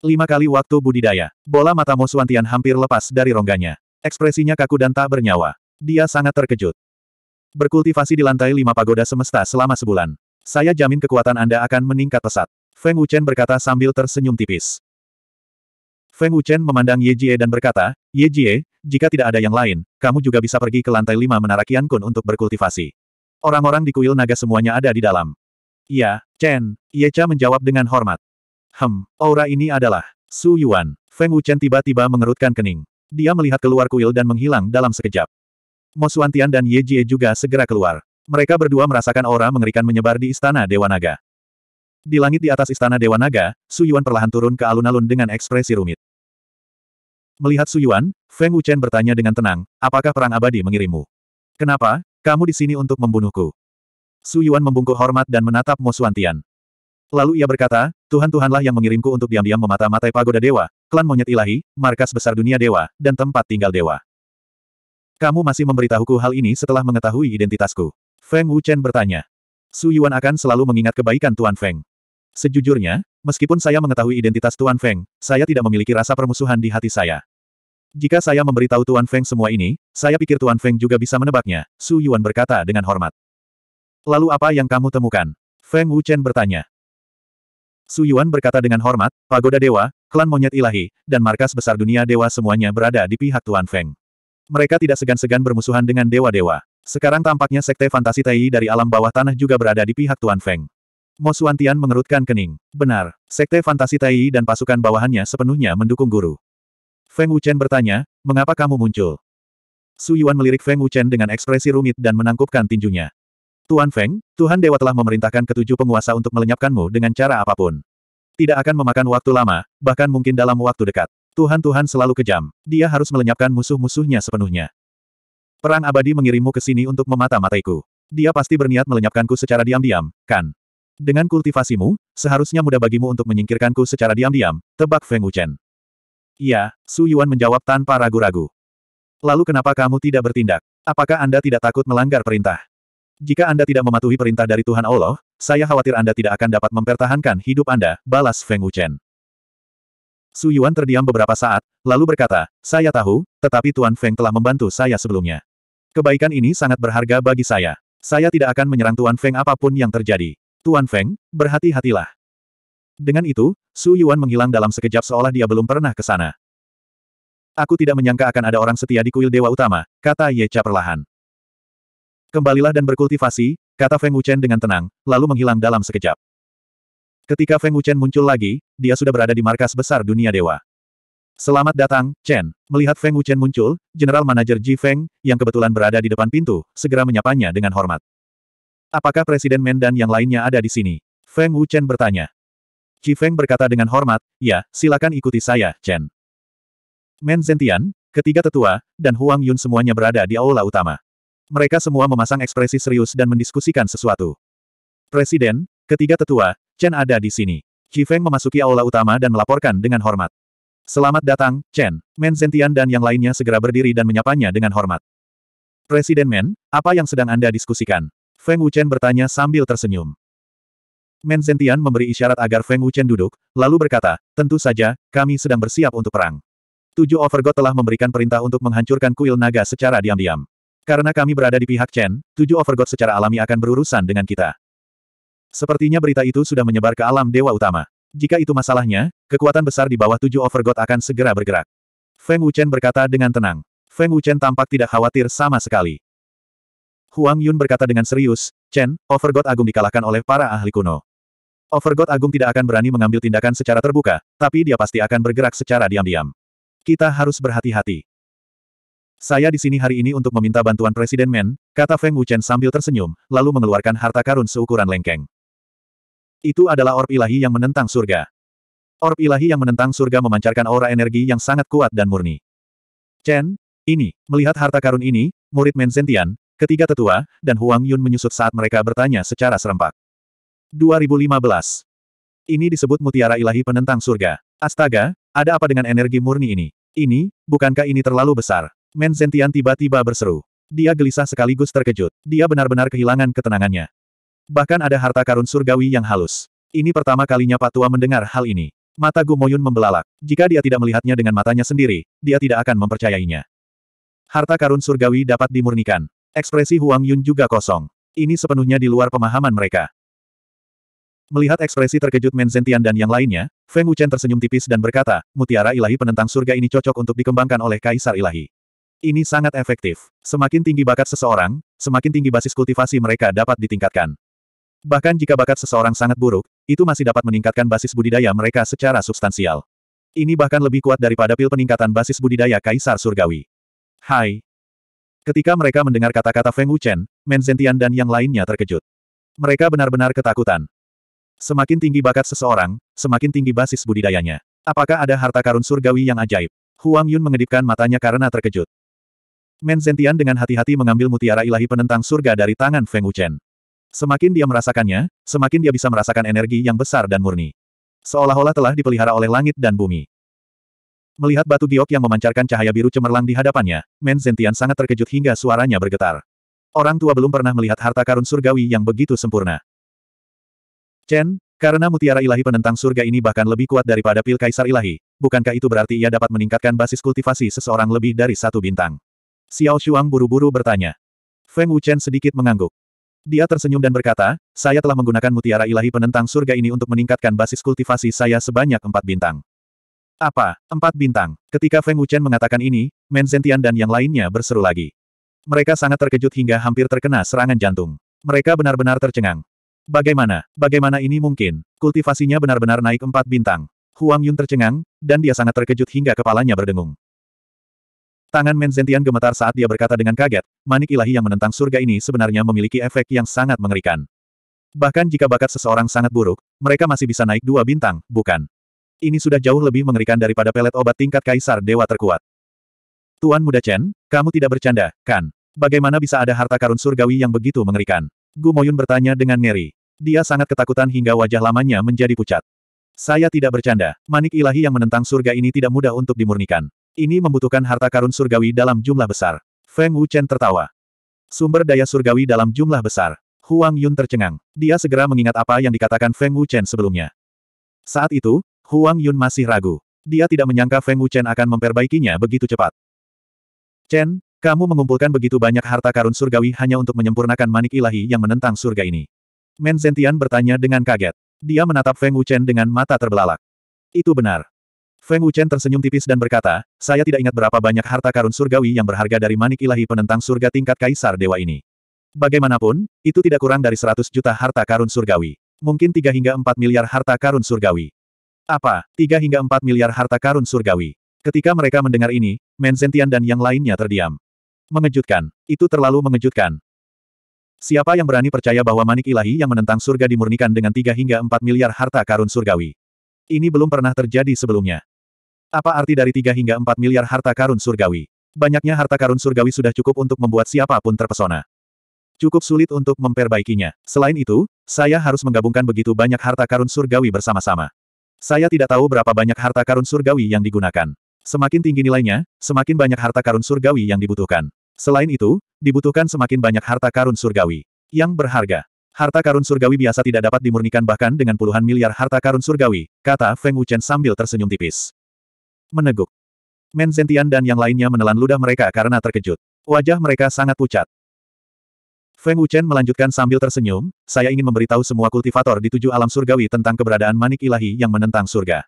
Lima kali waktu budidaya. Bola mata Mo Suantian hampir lepas dari rongganya. Ekspresinya kaku dan tak bernyawa. Dia sangat terkejut. Berkultivasi di lantai lima pagoda semesta selama sebulan. Saya jamin kekuatan Anda akan meningkat pesat. Feng Wuchen berkata sambil tersenyum tipis. Feng Wuchen memandang Ye Jie dan berkata, Ye Jie, jika tidak ada yang lain, kamu juga bisa pergi ke lantai lima menara Kun untuk berkultivasi. Orang-orang di kuil naga semuanya ada di dalam. Iya, Chen, Yecha menjawab dengan hormat. Hem, aura ini adalah Su Yuan. Feng Wuchen tiba-tiba mengerutkan kening. Dia melihat keluar kuil dan menghilang dalam sekejap. Mo Suantian dan Ye Jie juga segera keluar. Mereka berdua merasakan aura mengerikan menyebar di Istana Dewa Naga. Di langit di atas Istana Dewa Naga, Su Yuan perlahan turun ke alun-alun dengan ekspresi rumit. Melihat Su Yuan, Feng Wuchen bertanya dengan tenang, apakah perang abadi mengirimu? Kenapa, kamu di sini untuk membunuhku. Su Yuan membungkuk hormat dan menatap Mo Suantian. Lalu ia berkata, Tuhan-Tuhanlah yang mengirimku untuk diam-diam memata-matai pagoda dewa, klan monyet ilahi, markas besar dunia dewa, dan tempat tinggal dewa. Kamu masih memberitahuku hal ini setelah mengetahui identitasku. Feng Wuchen bertanya. Su Yuan akan selalu mengingat kebaikan Tuan Feng. Sejujurnya, meskipun saya mengetahui identitas Tuan Feng, saya tidak memiliki rasa permusuhan di hati saya. Jika saya memberitahu Tuan Feng semua ini, saya pikir Tuan Feng juga bisa menebaknya, Su Yuan berkata dengan hormat. Lalu apa yang kamu temukan? Feng Wuchen bertanya. Su Yuan berkata dengan hormat, Pagoda Dewa, Klan Monyet Ilahi, dan Markas Besar Dunia Dewa semuanya berada di pihak Tuan Feng. Mereka tidak segan-segan bermusuhan dengan Dewa-Dewa. Sekarang tampaknya Sekte Fantasi Tai dari alam bawah tanah juga berada di pihak Tuan Feng. Mo Suantian mengerutkan kening. Benar, Sekte Fantasi Tai dan pasukan bawahannya sepenuhnya mendukung guru. Feng Wuchen bertanya, mengapa kamu muncul? Su Yuan melirik Feng Wuchen dengan ekspresi rumit dan menangkupkan tinjunya. Tuan Feng, Tuhan Dewa telah memerintahkan ketujuh penguasa untuk melenyapkanmu dengan cara apapun. Tidak akan memakan waktu lama, bahkan mungkin dalam waktu dekat. Tuhan-Tuhan selalu kejam. Dia harus melenyapkan musuh-musuhnya sepenuhnya. Perang abadi mengirimmu ke sini untuk memata-mataiku. Dia pasti berniat melenyapkanku secara diam-diam, kan? Dengan kultivasimu, seharusnya mudah bagimu untuk menyingkirkanku secara diam-diam, tebak Feng Wuchen. Iya, Su Yuan menjawab tanpa ragu-ragu. Lalu kenapa kamu tidak bertindak? Apakah Anda tidak takut melanggar perintah? Jika Anda tidak mematuhi perintah dari Tuhan Allah, saya khawatir Anda tidak akan dapat mempertahankan hidup Anda, balas Feng Wuchen. Su Yuan terdiam beberapa saat, lalu berkata, saya tahu, tetapi Tuan Feng telah membantu saya sebelumnya. Kebaikan ini sangat berharga bagi saya. Saya tidak akan menyerang Tuan Feng apapun yang terjadi. Tuan Feng, berhati-hatilah. Dengan itu, Su Yuan menghilang dalam sekejap seolah dia belum pernah ke sana. Aku tidak menyangka akan ada orang setia di kuil Dewa Utama, kata Ye Cha perlahan. Kembalilah dan berkultivasi, kata Feng Wuchen dengan tenang, lalu menghilang dalam sekejap. Ketika Feng Wuchen muncul lagi, dia sudah berada di markas besar dunia dewa. Selamat datang, Chen. Melihat Feng Wuchen muncul, General Manager Ji Feng, yang kebetulan berada di depan pintu, segera menyapanya dengan hormat. Apakah Presiden Men dan yang lainnya ada di sini? Feng Wuchen bertanya. Ji Feng berkata dengan hormat, ya, silakan ikuti saya, Chen. Men Zentian, ketiga tetua, dan Huang Yun semuanya berada di aula utama. Mereka semua memasang ekspresi serius dan mendiskusikan sesuatu. Presiden, ketiga tetua, Chen ada di sini. Ji Feng memasuki aula utama dan melaporkan dengan hormat. Selamat datang, Chen. Men Zentian dan yang lainnya segera berdiri dan menyapanya dengan hormat. Presiden Men, apa yang sedang Anda diskusikan? Feng Wuchen bertanya sambil tersenyum. Men Zentian memberi isyarat agar Feng Wuchen duduk, lalu berkata, tentu saja, kami sedang bersiap untuk perang. Tujuh Overgod telah memberikan perintah untuk menghancurkan kuil naga secara diam-diam. Karena kami berada di pihak Chen, tujuh Overgod secara alami akan berurusan dengan kita. Sepertinya berita itu sudah menyebar ke alam dewa utama. Jika itu masalahnya, kekuatan besar di bawah tujuh Overgod akan segera bergerak. Feng Wuchen berkata dengan tenang. Feng Wuchen tampak tidak khawatir sama sekali. Huang Yun berkata dengan serius, Chen, Overgod agung dikalahkan oleh para ahli kuno. Overgod Agung tidak akan berani mengambil tindakan secara terbuka, tapi dia pasti akan bergerak secara diam-diam. Kita harus berhati-hati. Saya di sini hari ini untuk meminta bantuan Presiden Men, kata Feng Wuchen sambil tersenyum, lalu mengeluarkan harta karun seukuran lengkeng. Itu adalah orb ilahi yang menentang surga. Orb ilahi yang menentang surga memancarkan aura energi yang sangat kuat dan murni. Chen, ini, melihat harta karun ini, murid Men Zentian, ketiga tetua, dan Huang Yun menyusut saat mereka bertanya secara serempak. 2015. Ini disebut mutiara ilahi penentang surga. Astaga, ada apa dengan energi murni ini? Ini, bukankah ini terlalu besar? Menzentian tiba-tiba berseru. Dia gelisah sekaligus terkejut. Dia benar-benar kehilangan ketenangannya. Bahkan ada harta karun surgawi yang halus. Ini pertama kalinya Patua mendengar hal ini. Mata Gumoyun membelalak. Jika dia tidak melihatnya dengan matanya sendiri, dia tidak akan mempercayainya. Harta karun surgawi dapat dimurnikan. Ekspresi Huang Yun juga kosong. Ini sepenuhnya di luar pemahaman mereka. Melihat ekspresi terkejut Menzentian dan yang lainnya, Feng Wuchen tersenyum tipis dan berkata, mutiara ilahi penentang surga ini cocok untuk dikembangkan oleh kaisar ilahi. Ini sangat efektif. Semakin tinggi bakat seseorang, semakin tinggi basis kultivasi mereka dapat ditingkatkan. Bahkan jika bakat seseorang sangat buruk, itu masih dapat meningkatkan basis budidaya mereka secara substansial. Ini bahkan lebih kuat daripada pil peningkatan basis budidaya kaisar surgawi. Hai. Ketika mereka mendengar kata-kata Feng Wuchen, Menzentian dan yang lainnya terkejut. Mereka benar-benar ketakutan. Semakin tinggi bakat seseorang, semakin tinggi basis budidayanya. Apakah ada harta karun surgawi yang ajaib? Huang Yun mengedipkan matanya karena terkejut. Men Zentian dengan hati-hati mengambil mutiara ilahi penentang surga dari tangan Feng Wuchen. Semakin dia merasakannya, semakin dia bisa merasakan energi yang besar dan murni. Seolah-olah telah dipelihara oleh langit dan bumi. Melihat batu giok yang memancarkan cahaya biru cemerlang di hadapannya, Men Zentian sangat terkejut hingga suaranya bergetar. Orang tua belum pernah melihat harta karun surgawi yang begitu sempurna. Chen, karena mutiara ilahi penentang surga ini bahkan lebih kuat daripada pil kaisar ilahi, bukankah itu berarti ia dapat meningkatkan basis kultivasi seseorang lebih dari satu bintang? Xiao Shuang buru-buru bertanya. Feng Wuchen sedikit mengangguk. Dia tersenyum dan berkata, saya telah menggunakan mutiara ilahi penentang surga ini untuk meningkatkan basis kultivasi saya sebanyak empat bintang. Apa? Empat bintang. Ketika Feng Wuchen mengatakan ini, Men Zentian dan yang lainnya berseru lagi. Mereka sangat terkejut hingga hampir terkena serangan jantung. Mereka benar-benar tercengang. Bagaimana, bagaimana ini mungkin? Kultivasinya benar-benar naik empat bintang. Huang Yun tercengang, dan dia sangat terkejut hingga kepalanya berdengung. Tangan Menzentian gemetar saat dia berkata dengan kaget, manik ilahi yang menentang surga ini sebenarnya memiliki efek yang sangat mengerikan. Bahkan jika bakat seseorang sangat buruk, mereka masih bisa naik dua bintang, bukan? Ini sudah jauh lebih mengerikan daripada pelet obat tingkat kaisar dewa terkuat. Tuan muda Chen, kamu tidak bercanda, kan? Bagaimana bisa ada harta karun surgawi yang begitu mengerikan? Moyun bertanya dengan ngeri. Dia sangat ketakutan hingga wajah lamanya menjadi pucat. Saya tidak bercanda, manik ilahi yang menentang surga ini tidak mudah untuk dimurnikan. Ini membutuhkan harta karun surgawi dalam jumlah besar. Feng Wuchen tertawa. Sumber daya surgawi dalam jumlah besar. Huang Yun tercengang. Dia segera mengingat apa yang dikatakan Feng Wuchen sebelumnya. Saat itu, Huang Yun masih ragu. Dia tidak menyangka Feng Wuchen akan memperbaikinya begitu cepat. Chen, kamu mengumpulkan begitu banyak harta karun surgawi hanya untuk menyempurnakan manik ilahi yang menentang surga ini. Men Zentian bertanya dengan kaget. Dia menatap Feng Wuchen dengan mata terbelalak. Itu benar. Feng Wuchen tersenyum tipis dan berkata, saya tidak ingat berapa banyak harta karun surgawi yang berharga dari manik ilahi penentang surga tingkat kaisar dewa ini. Bagaimanapun, itu tidak kurang dari 100 juta harta karun surgawi. Mungkin 3 hingga 4 miliar harta karun surgawi. Apa, 3 hingga 4 miliar harta karun surgawi? Ketika mereka mendengar ini, Men Zentian dan yang lainnya terdiam. Mengejutkan. Itu terlalu mengejutkan. Siapa yang berani percaya bahwa manik ilahi yang menentang surga dimurnikan dengan 3 hingga 4 miliar harta karun surgawi? Ini belum pernah terjadi sebelumnya. Apa arti dari 3 hingga 4 miliar harta karun surgawi? Banyaknya harta karun surgawi sudah cukup untuk membuat siapapun terpesona. Cukup sulit untuk memperbaikinya. Selain itu, saya harus menggabungkan begitu banyak harta karun surgawi bersama-sama. Saya tidak tahu berapa banyak harta karun surgawi yang digunakan. Semakin tinggi nilainya, semakin banyak harta karun surgawi yang dibutuhkan. Selain itu, dibutuhkan semakin banyak harta karun surgawi. Yang berharga. Harta karun surgawi biasa tidak dapat dimurnikan bahkan dengan puluhan miliar harta karun surgawi, kata Feng Wuchen sambil tersenyum tipis. Meneguk. Men Zentian dan yang lainnya menelan ludah mereka karena terkejut. Wajah mereka sangat pucat. Feng Wuchen melanjutkan sambil tersenyum, saya ingin memberitahu semua kultivator di tujuh alam surgawi tentang keberadaan manik ilahi yang menentang surga.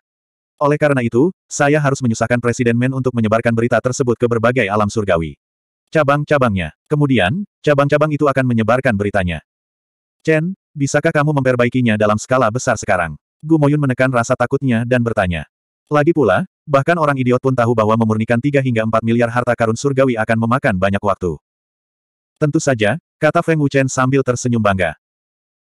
Oleh karena itu, saya harus menyusahkan Presiden Men untuk menyebarkan berita tersebut ke berbagai alam surgawi cabang-cabangnya. Kemudian, cabang-cabang itu akan menyebarkan beritanya. Chen, bisakah kamu memperbaikinya dalam skala besar sekarang? Gu Moyun menekan rasa takutnya dan bertanya. Lagi pula, bahkan orang idiot pun tahu bahwa memurnikan 3 hingga 4 miliar harta karun surgawi akan memakan banyak waktu. Tentu saja, kata Feng Wuchen sambil tersenyum bangga.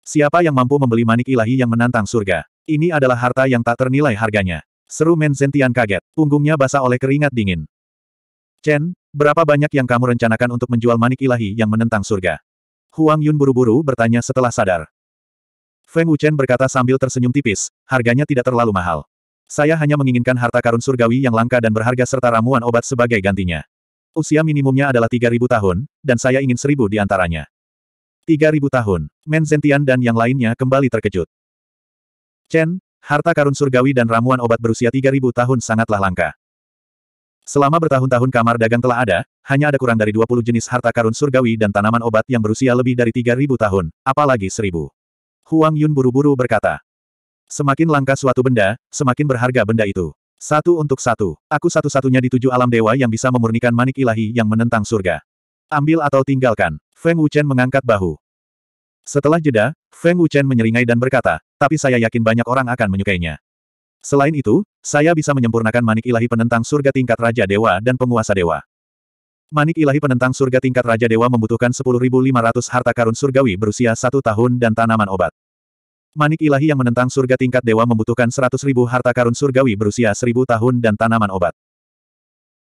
Siapa yang mampu membeli manik ilahi yang menantang surga? Ini adalah harta yang tak ternilai harganya. Seru Men Zentian kaget, punggungnya basah oleh keringat dingin. Chen, Berapa banyak yang kamu rencanakan untuk menjual manik ilahi yang menentang surga? Huang Yun buru-buru bertanya setelah sadar. Feng Wuchen berkata sambil tersenyum tipis, harganya tidak terlalu mahal. Saya hanya menginginkan harta karun surgawi yang langka dan berharga serta ramuan obat sebagai gantinya. Usia minimumnya adalah 3.000 tahun, dan saya ingin 1.000 di antaranya. 3.000 tahun, Men Zentian dan yang lainnya kembali terkejut. Chen, harta karun surgawi dan ramuan obat berusia 3.000 tahun sangatlah langka. Selama bertahun-tahun kamar dagang telah ada, hanya ada kurang dari 20 jenis harta karun surgawi dan tanaman obat yang berusia lebih dari 3.000 tahun, apalagi 1.000. Huang Yun buru-buru berkata. Semakin langka suatu benda, semakin berharga benda itu. Satu untuk satu. Aku satu-satunya di tujuh alam dewa yang bisa memurnikan manik ilahi yang menentang surga. Ambil atau tinggalkan. Feng Wuchen mengangkat bahu. Setelah jeda, Feng Wuchen menyeringai dan berkata, tapi saya yakin banyak orang akan menyukainya. Selain itu, saya bisa menyempurnakan manik ilahi penentang surga tingkat Raja Dewa dan penguasa Dewa. Manik ilahi penentang surga tingkat Raja Dewa membutuhkan 10.500 harta karun surgawi berusia satu tahun dan tanaman obat. Manik ilahi yang menentang surga tingkat dewa membutuhkan 100.000 harta karun surgawi berusia seribu tahun dan tanaman obat.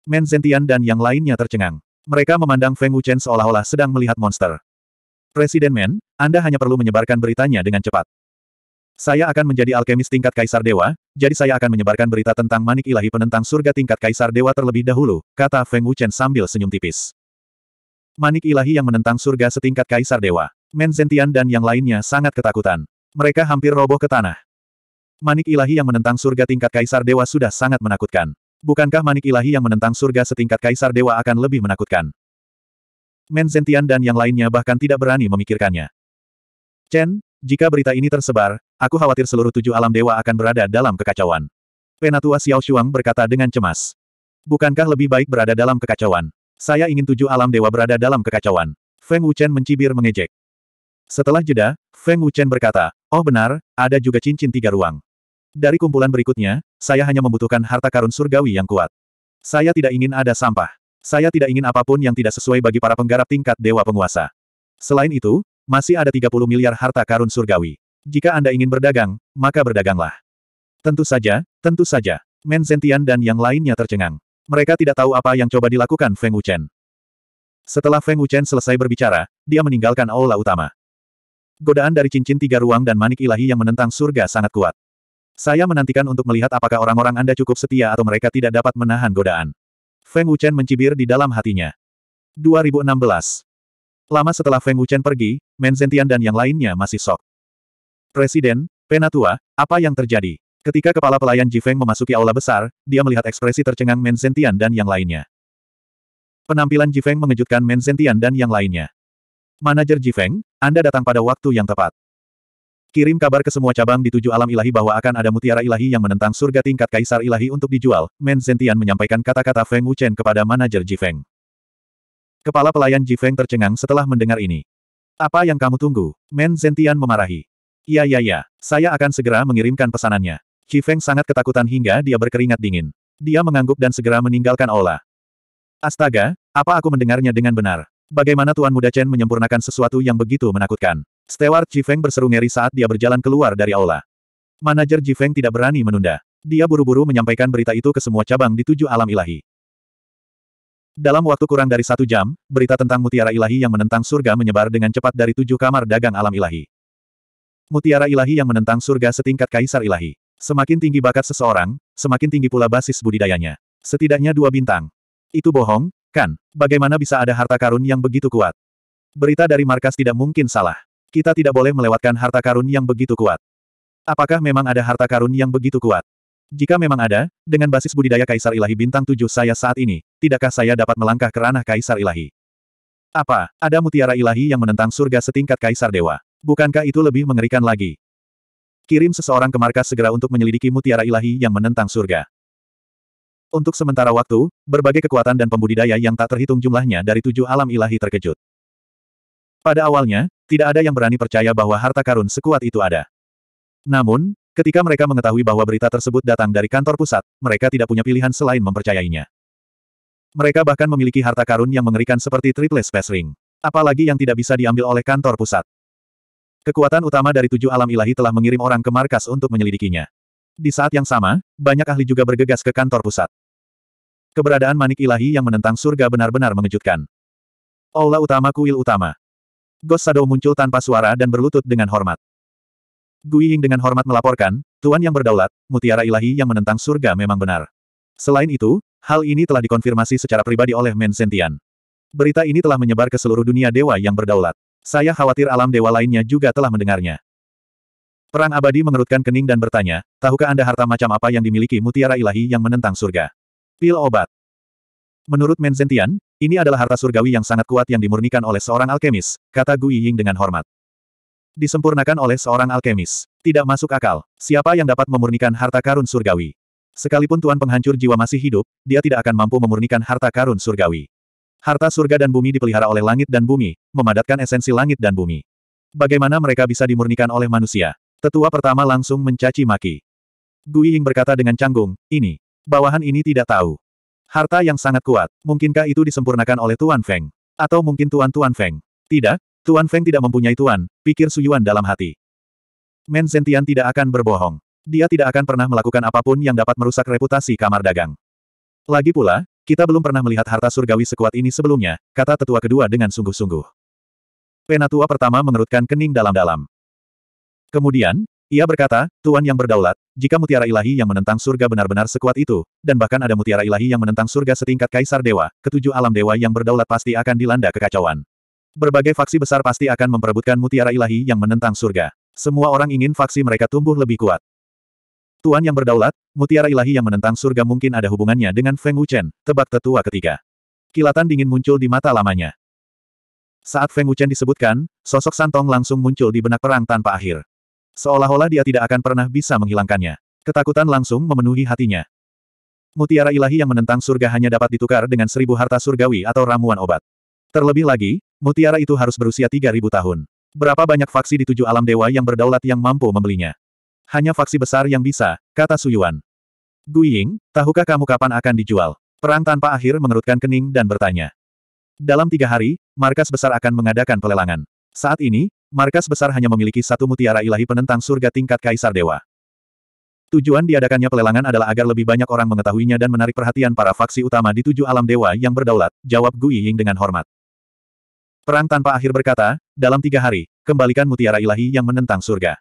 Men Zentian dan yang lainnya tercengang. Mereka memandang Feng Wuchen seolah-olah sedang melihat monster. Presiden Men, Anda hanya perlu menyebarkan beritanya dengan cepat. Saya akan menjadi alkemis tingkat kaisar dewa, jadi saya akan menyebarkan berita tentang manik ilahi penentang surga tingkat kaisar dewa terlebih dahulu, kata Feng Wuchen sambil senyum tipis. Manik ilahi yang menentang surga setingkat kaisar dewa. Men Zentian dan yang lainnya sangat ketakutan. Mereka hampir roboh ke tanah. Manik ilahi yang menentang surga tingkat kaisar dewa sudah sangat menakutkan. Bukankah manik ilahi yang menentang surga setingkat kaisar dewa akan lebih menakutkan? Men Zentian dan yang lainnya bahkan tidak berani memikirkannya. Chen, jika berita ini tersebar, Aku khawatir seluruh tujuh alam dewa akan berada dalam kekacauan. Penatua Xiao Shuang berkata dengan cemas. Bukankah lebih baik berada dalam kekacauan? Saya ingin tujuh alam dewa berada dalam kekacauan. Feng Wuchen mencibir mengejek. Setelah jeda, Feng Wuchen berkata, Oh benar, ada juga cincin tiga ruang. Dari kumpulan berikutnya, saya hanya membutuhkan harta karun surgawi yang kuat. Saya tidak ingin ada sampah. Saya tidak ingin apapun yang tidak sesuai bagi para penggarap tingkat dewa penguasa. Selain itu, masih ada 30 miliar harta karun surgawi. Jika Anda ingin berdagang, maka berdaganglah. Tentu saja, tentu saja. Men Zentian dan yang lainnya tercengang. Mereka tidak tahu apa yang coba dilakukan Feng Wuchen. Setelah Feng Wuchen selesai berbicara, dia meninggalkan aula utama. Godaan dari cincin tiga ruang dan manik ilahi yang menentang surga sangat kuat. Saya menantikan untuk melihat apakah orang-orang Anda cukup setia atau mereka tidak dapat menahan godaan. Feng Wuchen mencibir di dalam hatinya. 2016. Lama setelah Feng Wuchen pergi, Men Zentian dan yang lainnya masih sok. Presiden, Penatua, apa yang terjadi? Ketika kepala pelayan Jifeng memasuki aula besar, dia melihat ekspresi tercengang Men Sentian dan yang lainnya. Penampilan Jifeng mengejutkan Men Sentian dan yang lainnya. Manajer Jifeng, Anda datang pada waktu yang tepat. Kirim kabar ke semua cabang di tujuh alam ilahi bahwa akan ada mutiara ilahi yang menentang surga tingkat kaisar ilahi untuk dijual, Men Sentian menyampaikan kata-kata Feng Wuchen kepada manajer Jifeng. Kepala pelayan Jifeng tercengang setelah mendengar ini. Apa yang kamu tunggu? Men Sentian memarahi. Iya iya iya, saya akan segera mengirimkan pesanannya. Qi Feng sangat ketakutan hingga dia berkeringat dingin. Dia mengangguk dan segera meninggalkan Ola. Astaga, apa aku mendengarnya dengan benar? Bagaimana Tuan Muda Chen menyempurnakan sesuatu yang begitu menakutkan? Steward Qi Feng berseru ngeri saat dia berjalan keluar dari Ola. Manajer Qi Feng tidak berani menunda. Dia buru-buru menyampaikan berita itu ke semua cabang di tujuh alam ilahi. Dalam waktu kurang dari satu jam, berita tentang mutiara ilahi yang menentang surga menyebar dengan cepat dari tujuh kamar dagang alam ilahi. Mutiara ilahi yang menentang surga setingkat kaisar ilahi. Semakin tinggi bakat seseorang, semakin tinggi pula basis budidayanya. Setidaknya dua bintang. Itu bohong, kan? Bagaimana bisa ada harta karun yang begitu kuat? Berita dari markas tidak mungkin salah. Kita tidak boleh melewatkan harta karun yang begitu kuat. Apakah memang ada harta karun yang begitu kuat? Jika memang ada, dengan basis budidaya Kaisar Ilahi Bintang tujuh saya saat ini, tidakkah saya dapat melangkah ke ranah Kaisar Ilahi? Apa, ada mutiara ilahi yang menentang surga setingkat Kaisar Dewa? Bukankah itu lebih mengerikan lagi? Kirim seseorang ke markas segera untuk menyelidiki mutiara ilahi yang menentang surga. Untuk sementara waktu, berbagai kekuatan dan pembudidaya yang tak terhitung jumlahnya dari tujuh alam ilahi terkejut. Pada awalnya, tidak ada yang berani percaya bahwa harta karun sekuat itu ada. Namun, ketika mereka mengetahui bahwa berita tersebut datang dari kantor pusat, mereka tidak punya pilihan selain mempercayainya. Mereka bahkan memiliki harta karun yang mengerikan seperti triple space ring. Apalagi yang tidak bisa diambil oleh kantor pusat. Kekuatan utama dari tujuh alam ilahi telah mengirim orang ke markas untuk menyelidikinya. Di saat yang sama, banyak ahli juga bergegas ke kantor pusat. Keberadaan manik ilahi yang menentang surga benar-benar mengejutkan. Aula utama kuil utama. Ghost Shadow muncul tanpa suara dan berlutut dengan hormat. Gui dengan hormat melaporkan, Tuan yang berdaulat, mutiara ilahi yang menentang surga memang benar. Selain itu, hal ini telah dikonfirmasi secara pribadi oleh Men Sentian. Berita ini telah menyebar ke seluruh dunia dewa yang berdaulat. Saya khawatir alam dewa lainnya juga telah mendengarnya. Perang abadi mengerutkan kening dan bertanya, tahukah Anda harta macam apa yang dimiliki mutiara ilahi yang menentang surga? Pil obat. Menurut Menzentian, ini adalah harta surgawi yang sangat kuat yang dimurnikan oleh seorang alkemis, kata Gui Ying dengan hormat. Disempurnakan oleh seorang alkemis. Tidak masuk akal. Siapa yang dapat memurnikan harta karun surgawi? Sekalipun Tuan Penghancur Jiwa masih hidup, dia tidak akan mampu memurnikan harta karun surgawi. Harta surga dan bumi dipelihara oleh langit dan bumi, memadatkan esensi langit dan bumi. Bagaimana mereka bisa dimurnikan oleh manusia? Tetua pertama langsung mencaci maki. Gui Ying berkata dengan canggung, ini, bawahan ini tidak tahu. Harta yang sangat kuat, mungkinkah itu disempurnakan oleh Tuan Feng? Atau mungkin Tuan-Tuan Feng? Tidak, Tuan Feng tidak mempunyai Tuan, pikir Suyuan dalam hati. Men Zentian tidak akan berbohong. Dia tidak akan pernah melakukan apapun yang dapat merusak reputasi kamar dagang. Lagi pula, kita belum pernah melihat harta surgawi sekuat ini sebelumnya, kata tetua kedua dengan sungguh-sungguh. Penatua pertama mengerutkan kening dalam-dalam. Kemudian, ia berkata, Tuan yang berdaulat, jika mutiara ilahi yang menentang surga benar-benar sekuat itu, dan bahkan ada mutiara ilahi yang menentang surga setingkat kaisar dewa, ketujuh alam dewa yang berdaulat pasti akan dilanda kekacauan. Berbagai faksi besar pasti akan memperebutkan mutiara ilahi yang menentang surga. Semua orang ingin faksi mereka tumbuh lebih kuat. Tuan yang berdaulat, mutiara ilahi yang menentang surga mungkin ada hubungannya dengan Feng Wuchen, tebak tetua ketiga. Kilatan dingin muncul di mata lamanya. Saat Feng Wuchen disebutkan, sosok Santong langsung muncul di benak perang tanpa akhir. Seolah-olah dia tidak akan pernah bisa menghilangkannya. Ketakutan langsung memenuhi hatinya. Mutiara ilahi yang menentang surga hanya dapat ditukar dengan seribu harta surgawi atau ramuan obat. Terlebih lagi, mutiara itu harus berusia 3000 tahun. Berapa banyak faksi di tujuh alam dewa yang berdaulat yang mampu membelinya? hanya faksi besar yang bisa, kata Su Suyuan. Guying, tahukah kamu kapan akan dijual? Perang tanpa akhir mengerutkan kening dan bertanya. Dalam tiga hari, markas besar akan mengadakan pelelangan. Saat ini, markas besar hanya memiliki satu mutiara ilahi penentang surga tingkat kaisar dewa. Tujuan diadakannya pelelangan adalah agar lebih banyak orang mengetahuinya dan menarik perhatian para faksi utama di tujuh alam dewa yang berdaulat, jawab Gu Ying dengan hormat. Perang tanpa akhir berkata, dalam tiga hari, kembalikan mutiara ilahi yang menentang surga.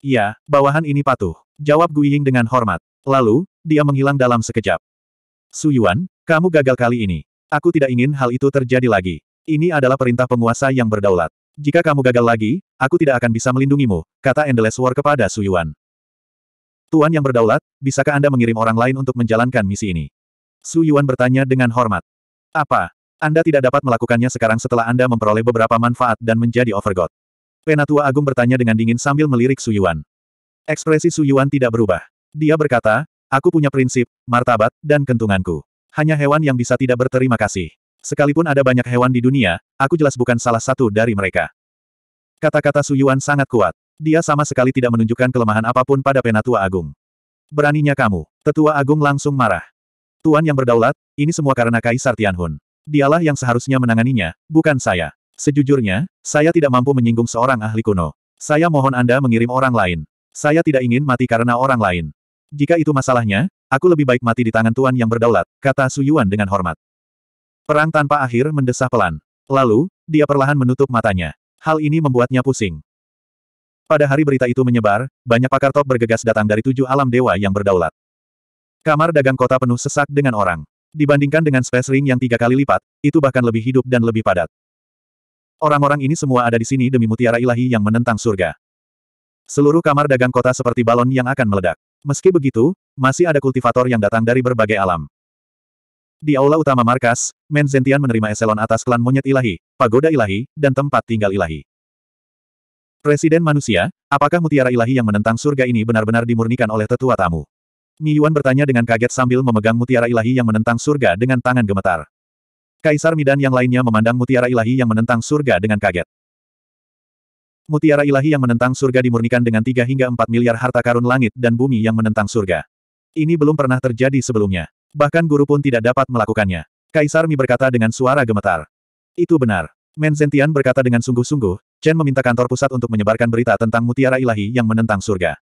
Iya, bawahan ini patuh. Jawab Guiying dengan hormat. Lalu, dia menghilang dalam sekejap. Su Yuan, kamu gagal kali ini. Aku tidak ingin hal itu terjadi lagi. Ini adalah perintah penguasa yang berdaulat. Jika kamu gagal lagi, aku tidak akan bisa melindungimu, kata Endless War kepada Su Yuan. Tuan yang berdaulat, bisakah Anda mengirim orang lain untuk menjalankan misi ini? Su Yuan bertanya dengan hormat. Apa? Anda tidak dapat melakukannya sekarang setelah Anda memperoleh beberapa manfaat dan menjadi overgod. Penatua Agung bertanya dengan dingin sambil melirik Su Yuan. Ekspresi Su Yuan tidak berubah. Dia berkata, aku punya prinsip, martabat, dan kentunganku. Hanya hewan yang bisa tidak berterima kasih. Sekalipun ada banyak hewan di dunia, aku jelas bukan salah satu dari mereka. Kata-kata Su Yuan sangat kuat. Dia sama sekali tidak menunjukkan kelemahan apapun pada Penatua Agung. Beraninya kamu, Tetua Agung langsung marah. Tuan yang berdaulat, ini semua karena Kaisar Tianhun. Dialah yang seharusnya menanganinya, bukan saya. Sejujurnya, saya tidak mampu menyinggung seorang ahli kuno. Saya mohon Anda mengirim orang lain. Saya tidak ingin mati karena orang lain. Jika itu masalahnya, aku lebih baik mati di tangan Tuan yang berdaulat, kata Su Yuan dengan hormat. Perang tanpa akhir mendesah pelan. Lalu, dia perlahan menutup matanya. Hal ini membuatnya pusing. Pada hari berita itu menyebar, banyak pakar top bergegas datang dari tujuh alam dewa yang berdaulat. Kamar dagang kota penuh sesak dengan orang. Dibandingkan dengan space ring yang tiga kali lipat, itu bahkan lebih hidup dan lebih padat. Orang-orang ini semua ada di sini demi mutiara ilahi yang menentang surga. Seluruh kamar dagang kota seperti balon yang akan meledak. Meski begitu, masih ada kultivator yang datang dari berbagai alam. Di aula utama markas, Men Zentian menerima eselon atas klan monyet ilahi, pagoda ilahi, dan tempat tinggal ilahi. Presiden manusia, apakah mutiara ilahi yang menentang surga ini benar-benar dimurnikan oleh tetua tamu? Mi Yuan bertanya dengan kaget sambil memegang mutiara ilahi yang menentang surga dengan tangan gemetar. Kaisar Midan yang lainnya memandang mutiara ilahi yang menentang surga dengan kaget. Mutiara ilahi yang menentang surga dimurnikan dengan 3 hingga 4 miliar harta karun langit dan bumi yang menentang surga. Ini belum pernah terjadi sebelumnya. Bahkan guru pun tidak dapat melakukannya. Kaisar Mi berkata dengan suara gemetar. Itu benar. Menzentian berkata dengan sungguh-sungguh, Chen meminta kantor pusat untuk menyebarkan berita tentang mutiara ilahi yang menentang surga.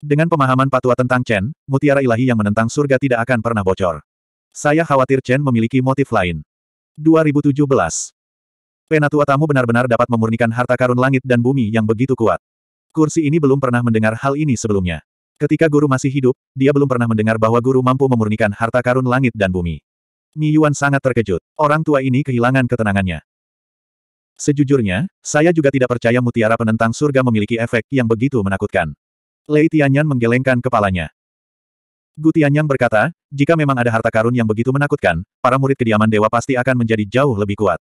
Dengan pemahaman patua tentang Chen, mutiara ilahi yang menentang surga tidak akan pernah bocor. Saya khawatir Chen memiliki motif lain. 2017. Penatua tamu benar-benar dapat memurnikan harta karun langit dan bumi yang begitu kuat. Kursi ini belum pernah mendengar hal ini sebelumnya. Ketika guru masih hidup, dia belum pernah mendengar bahwa guru mampu memurnikan harta karun langit dan bumi. Mi Yuan sangat terkejut. Orang tua ini kehilangan ketenangannya. Sejujurnya, saya juga tidak percaya mutiara penentang surga memiliki efek yang begitu menakutkan. Lei Tianyan menggelengkan kepalanya. Gu Tianyang berkata, jika memang ada harta karun yang begitu menakutkan, para murid kediaman dewa pasti akan menjadi jauh lebih kuat.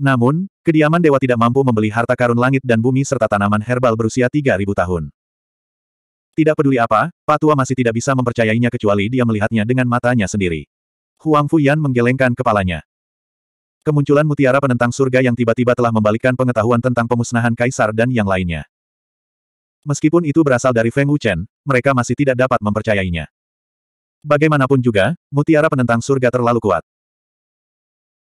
Namun, kediaman dewa tidak mampu membeli harta karun langit dan bumi serta tanaman herbal berusia 3000 tahun. Tidak peduli apa, Patua masih tidak bisa mempercayainya kecuali dia melihatnya dengan matanya sendiri. Huang Fuyan menggelengkan kepalanya. Kemunculan mutiara penentang surga yang tiba-tiba telah membalikkan pengetahuan tentang pemusnahan kaisar dan yang lainnya. Meskipun itu berasal dari Feng Wuchen, mereka masih tidak dapat mempercayainya. Bagaimanapun juga, mutiara penentang surga terlalu kuat.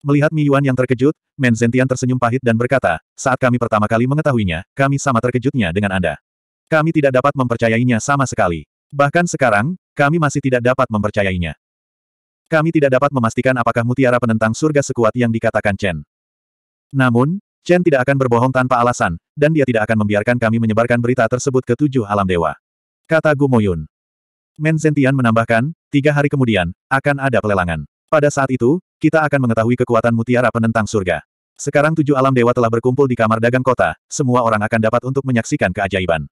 Melihat Mi Yuan yang terkejut, Men Zentian tersenyum pahit dan berkata, saat kami pertama kali mengetahuinya, kami sama terkejutnya dengan Anda. Kami tidak dapat mempercayainya sama sekali. Bahkan sekarang, kami masih tidak dapat mempercayainya. Kami tidak dapat memastikan apakah mutiara penentang surga sekuat yang dikatakan Chen. Namun, Chen tidak akan berbohong tanpa alasan, dan dia tidak akan membiarkan kami menyebarkan berita tersebut ke tujuh alam dewa. Kata Gumoyun. Men Zentian menambahkan, tiga hari kemudian, akan ada pelelangan. Pada saat itu, kita akan mengetahui kekuatan mutiara penentang surga. Sekarang tujuh alam dewa telah berkumpul di kamar dagang kota, semua orang akan dapat untuk menyaksikan keajaiban.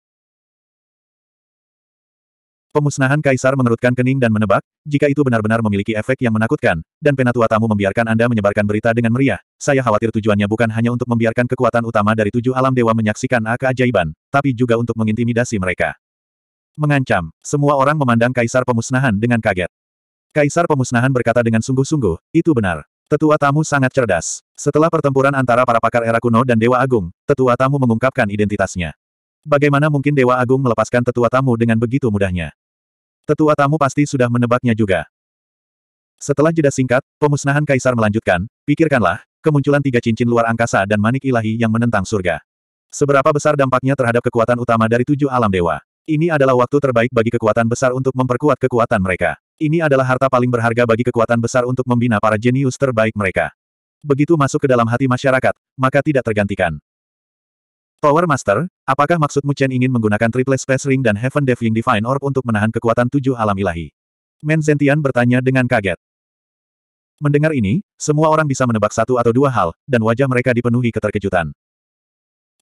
Pemusnahan Kaisar mengerutkan kening dan menebak, jika itu benar-benar memiliki efek yang menakutkan, dan penatua tamu membiarkan Anda menyebarkan berita dengan meriah, saya khawatir tujuannya bukan hanya untuk membiarkan kekuatan utama dari tujuh alam dewa menyaksikan A keajaiban, tapi juga untuk mengintimidasi mereka mengancam, semua orang memandang kaisar pemusnahan dengan kaget. Kaisar pemusnahan berkata dengan sungguh-sungguh, itu benar. Tetua tamu sangat cerdas. Setelah pertempuran antara para pakar era kuno dan Dewa Agung, tetua tamu mengungkapkan identitasnya. Bagaimana mungkin Dewa Agung melepaskan tetua tamu dengan begitu mudahnya? Tetua tamu pasti sudah menebaknya juga. Setelah jeda singkat, pemusnahan kaisar melanjutkan, pikirkanlah, kemunculan tiga cincin luar angkasa dan manik ilahi yang menentang surga. Seberapa besar dampaknya terhadap kekuatan utama dari tujuh alam dewa? Ini adalah waktu terbaik bagi kekuatan besar untuk memperkuat kekuatan mereka. Ini adalah harta paling berharga bagi kekuatan besar untuk membina para jenius terbaik mereka. Begitu masuk ke dalam hati masyarakat, maka tidak tergantikan. Power Master, apakah maksudmu Chen ingin menggunakan Triple Space Ring dan Heaven Defying Divine Orb untuk menahan kekuatan tujuh alam ilahi? Men Zentian bertanya dengan kaget. Mendengar ini, semua orang bisa menebak satu atau dua hal, dan wajah mereka dipenuhi keterkejutan.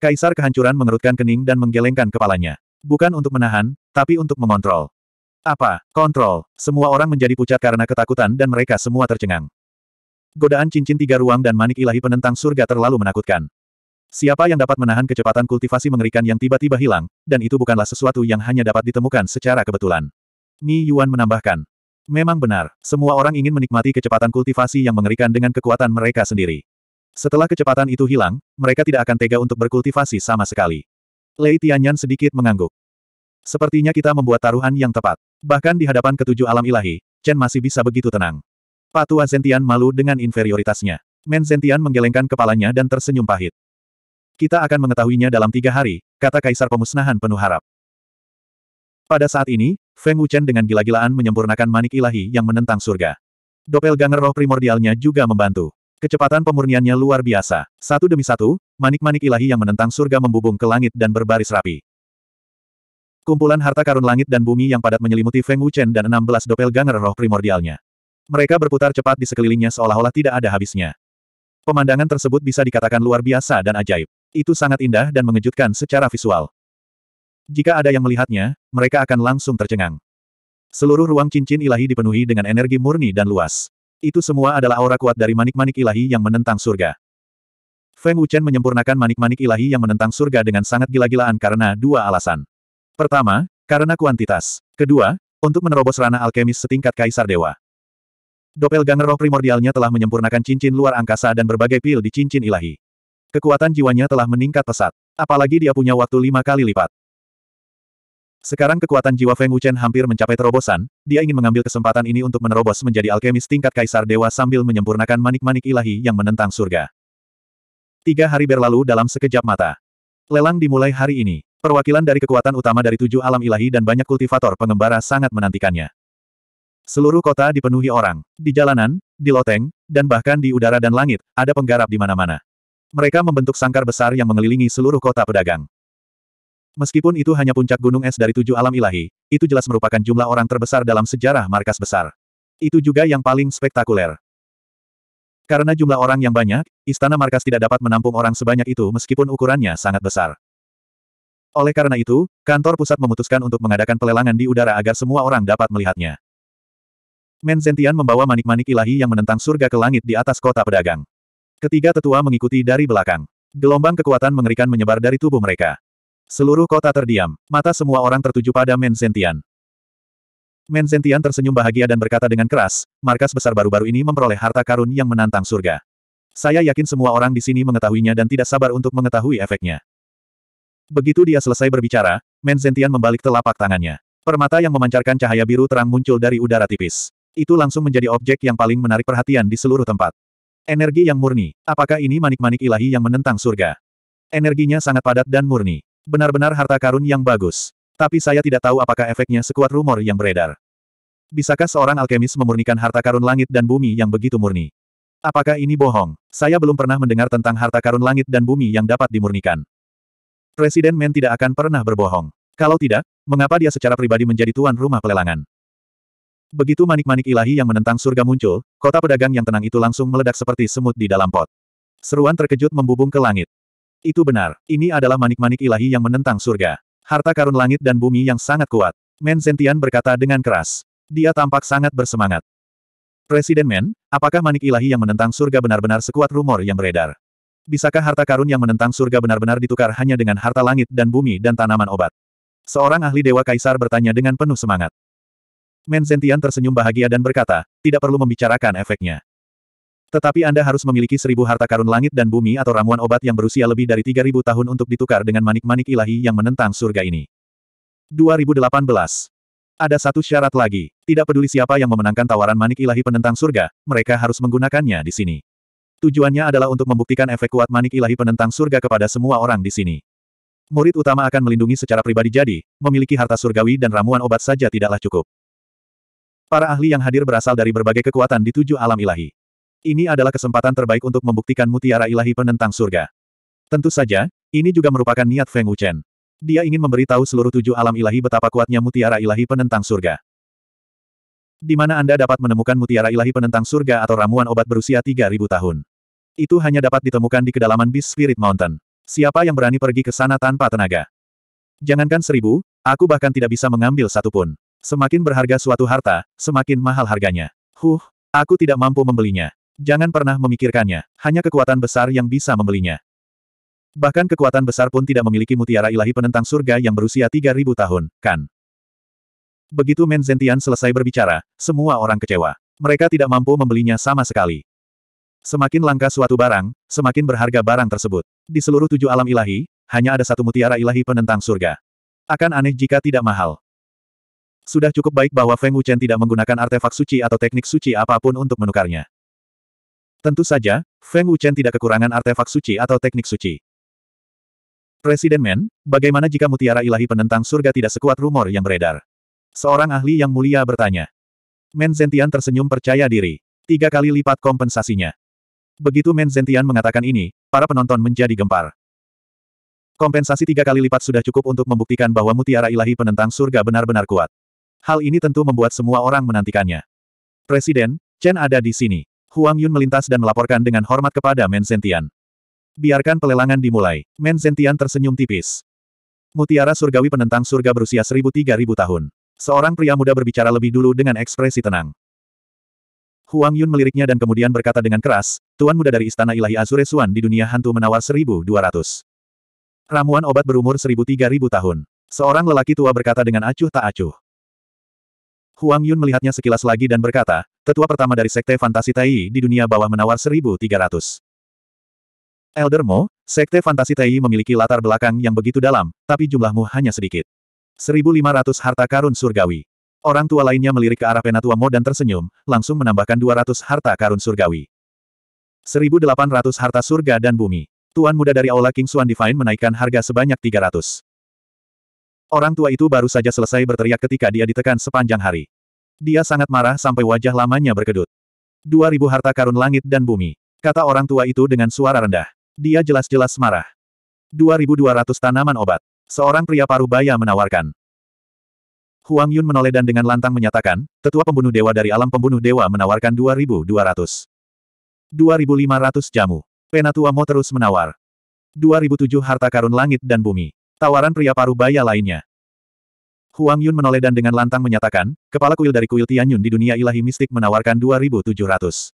Kaisar kehancuran mengerutkan kening dan menggelengkan kepalanya. Bukan untuk menahan, tapi untuk mengontrol. Apa? Kontrol. Semua orang menjadi pucat karena ketakutan dan mereka semua tercengang. Godaan cincin tiga ruang dan manik ilahi penentang surga terlalu menakutkan. Siapa yang dapat menahan kecepatan kultivasi mengerikan yang tiba-tiba hilang, dan itu bukanlah sesuatu yang hanya dapat ditemukan secara kebetulan. Mi Yuan menambahkan. Memang benar, semua orang ingin menikmati kecepatan kultivasi yang mengerikan dengan kekuatan mereka sendiri. Setelah kecepatan itu hilang, mereka tidak akan tega untuk berkultivasi sama sekali. Lei Tianyan sedikit mengangguk. Sepertinya kita membuat taruhan yang tepat. Bahkan di hadapan ketujuh alam ilahi, Chen masih bisa begitu tenang. Patua Zentian malu dengan inferioritasnya. Men Zentian menggelengkan kepalanya dan tersenyum pahit. Kita akan mengetahuinya dalam tiga hari, kata Kaisar Pemusnahan penuh harap. Pada saat ini, Feng Wuchen dengan gila-gilaan menyempurnakan manik ilahi yang menentang surga. Doppelganger roh primordialnya juga membantu. Kecepatan pemurniannya luar biasa. Satu demi satu, manik-manik ilahi yang menentang surga membubung ke langit dan berbaris rapi. Kumpulan harta karun langit dan bumi yang padat menyelimuti Feng Wuchen dan 16 doppelganger roh primordialnya. Mereka berputar cepat di sekelilingnya seolah-olah tidak ada habisnya. Pemandangan tersebut bisa dikatakan luar biasa dan ajaib. Itu sangat indah dan mengejutkan secara visual. Jika ada yang melihatnya, mereka akan langsung tercengang. Seluruh ruang cincin ilahi dipenuhi dengan energi murni dan luas. Itu semua adalah aura kuat dari manik-manik ilahi yang menentang surga. Feng Wuchen menyempurnakan manik-manik ilahi yang menentang surga dengan sangat gila-gilaan karena dua alasan. Pertama, karena kuantitas. Kedua, untuk menerobos ranah alkemis setingkat kaisar dewa. Doppelganger roh primordialnya telah menyempurnakan cincin luar angkasa dan berbagai pil di cincin ilahi. Kekuatan jiwanya telah meningkat pesat. Apalagi dia punya waktu lima kali lipat. Sekarang kekuatan jiwa Feng Wuchen hampir mencapai terobosan, dia ingin mengambil kesempatan ini untuk menerobos menjadi alkemis tingkat kaisar dewa sambil menyempurnakan manik-manik ilahi yang menentang surga. Tiga hari berlalu dalam sekejap mata. Lelang dimulai hari ini. Perwakilan dari kekuatan utama dari tujuh alam ilahi dan banyak kultivator pengembara sangat menantikannya. Seluruh kota dipenuhi orang. Di jalanan, di loteng, dan bahkan di udara dan langit, ada penggarap di mana-mana. Mereka membentuk sangkar besar yang mengelilingi seluruh kota pedagang. Meskipun itu hanya puncak gunung es dari tujuh alam ilahi, itu jelas merupakan jumlah orang terbesar dalam sejarah markas besar. Itu juga yang paling spektakuler. Karena jumlah orang yang banyak, istana markas tidak dapat menampung orang sebanyak itu meskipun ukurannya sangat besar. Oleh karena itu, kantor pusat memutuskan untuk mengadakan pelelangan di udara agar semua orang dapat melihatnya. Menzentian membawa manik-manik ilahi yang menentang surga ke langit di atas kota pedagang. Ketiga tetua mengikuti dari belakang. Gelombang kekuatan mengerikan menyebar dari tubuh mereka. Seluruh kota terdiam, mata semua orang tertuju pada Menzentian. Menzentian tersenyum bahagia dan berkata dengan keras, markas besar baru-baru ini memperoleh harta karun yang menantang surga. Saya yakin semua orang di sini mengetahuinya dan tidak sabar untuk mengetahui efeknya. Begitu dia selesai berbicara, Menzentian membalik telapak tangannya. Permata yang memancarkan cahaya biru terang muncul dari udara tipis. Itu langsung menjadi objek yang paling menarik perhatian di seluruh tempat. Energi yang murni, apakah ini manik-manik ilahi yang menentang surga? Energinya sangat padat dan murni. Benar-benar harta karun yang bagus. Tapi saya tidak tahu apakah efeknya sekuat rumor yang beredar. Bisakah seorang alkemis memurnikan harta karun langit dan bumi yang begitu murni? Apakah ini bohong? Saya belum pernah mendengar tentang harta karun langit dan bumi yang dapat dimurnikan. Presiden Men tidak akan pernah berbohong. Kalau tidak, mengapa dia secara pribadi menjadi tuan rumah pelelangan? Begitu manik-manik ilahi yang menentang surga muncul, kota pedagang yang tenang itu langsung meledak seperti semut di dalam pot. Seruan terkejut membubung ke langit. Itu benar, ini adalah manik-manik ilahi yang menentang surga. Harta karun langit dan bumi yang sangat kuat. Men Sentian berkata dengan keras. Dia tampak sangat bersemangat. Presiden Men, apakah manik ilahi yang menentang surga benar-benar sekuat rumor yang beredar? Bisakah harta karun yang menentang surga benar-benar ditukar hanya dengan harta langit dan bumi dan tanaman obat? Seorang ahli Dewa Kaisar bertanya dengan penuh semangat. Men Zentian tersenyum bahagia dan berkata, tidak perlu membicarakan efeknya. Tetapi Anda harus memiliki seribu harta karun langit dan bumi atau ramuan obat yang berusia lebih dari 3000 tahun untuk ditukar dengan manik-manik ilahi yang menentang surga ini. 2018. Ada satu syarat lagi. Tidak peduli siapa yang memenangkan tawaran manik ilahi penentang surga, mereka harus menggunakannya di sini. Tujuannya adalah untuk membuktikan efek kuat manik ilahi penentang surga kepada semua orang di sini. Murid utama akan melindungi secara pribadi jadi, memiliki harta surgawi dan ramuan obat saja tidaklah cukup. Para ahli yang hadir berasal dari berbagai kekuatan di tujuh alam ilahi. Ini adalah kesempatan terbaik untuk membuktikan mutiara ilahi penentang surga. Tentu saja, ini juga merupakan niat Feng Wuchen. Dia ingin memberitahu seluruh tujuh alam ilahi betapa kuatnya mutiara ilahi penentang surga. Di mana Anda dapat menemukan mutiara ilahi penentang surga atau ramuan obat berusia 3000 tahun. Itu hanya dapat ditemukan di kedalaman Beast Spirit Mountain. Siapa yang berani pergi ke sana tanpa tenaga? Jangankan seribu, aku bahkan tidak bisa mengambil satupun. Semakin berharga suatu harta, semakin mahal harganya. Huh, aku tidak mampu membelinya. Jangan pernah memikirkannya, hanya kekuatan besar yang bisa membelinya. Bahkan kekuatan besar pun tidak memiliki mutiara ilahi penentang surga yang berusia 3000 tahun, kan? Begitu Menzentian selesai berbicara, semua orang kecewa. Mereka tidak mampu membelinya sama sekali. Semakin langka suatu barang, semakin berharga barang tersebut. Di seluruh tujuh alam ilahi, hanya ada satu mutiara ilahi penentang surga. Akan aneh jika tidak mahal. Sudah cukup baik bahwa Feng Wuchen tidak menggunakan artefak suci atau teknik suci apapun untuk menukarnya. Tentu saja, Feng Wuchen tidak kekurangan artefak suci atau teknik suci. Presiden Men, bagaimana jika mutiara ilahi penentang surga tidak sekuat rumor yang beredar? Seorang ahli yang mulia bertanya. Men Zentian tersenyum percaya diri. Tiga kali lipat kompensasinya. Begitu Men Zentian mengatakan ini, para penonton menjadi gempar. Kompensasi tiga kali lipat sudah cukup untuk membuktikan bahwa mutiara ilahi penentang surga benar-benar kuat. Hal ini tentu membuat semua orang menantikannya. Presiden, Chen ada di sini. Huang Yun melintas dan melaporkan dengan hormat kepada Men Sentian. Biarkan pelelangan dimulai. Men Sentian tersenyum tipis. Mutiara surgawi penentang surga berusia 1000-3000 tahun. Seorang pria muda berbicara lebih dulu dengan ekspresi tenang. Huang Yun meliriknya dan kemudian berkata dengan keras, Tuan muda dari Istana Ilahi Azure Suan di dunia hantu menawar 1200. Ramuan obat berumur 1000-3000 tahun. Seorang lelaki tua berkata dengan acuh tak acuh. Huang Yun melihatnya sekilas lagi dan berkata, tetua pertama dari Sekte Fantasi Tai di dunia bawah menawar 1300. Elder Mo, Sekte Fantasi Tai memiliki latar belakang yang begitu dalam, tapi jumlahmu hanya sedikit. 1500 harta karun surgawi. Orang tua lainnya melirik ke arah Penatua Mo dan tersenyum, langsung menambahkan 200 harta karun surgawi. 1800 harta surga dan bumi. Tuan muda dari Aula King Suan Divine menaikkan harga sebanyak 300. Orang tua itu baru saja selesai berteriak ketika dia ditekan sepanjang hari. Dia sangat marah sampai wajah lamanya berkedut. Dua ribu harta karun langit dan bumi. Kata orang tua itu dengan suara rendah. Dia jelas-jelas marah. Dua dua ribu ratus tanaman obat. Seorang pria paruh baya menawarkan. Huang Yun menoleh dan dengan lantang menyatakan, tetua pembunuh dewa dari alam pembunuh dewa menawarkan dua dua Dua ribu ribu ratus. lima ratus jamu. Penatua mau terus menawar. Dua ribu tujuh harta karun langit dan bumi. Tawaran pria paruh baya lainnya. Huang Yun menoleh dan dengan lantang menyatakan, kepala kuil dari kuil Tianyun di dunia ilahi mistik menawarkan 2.700.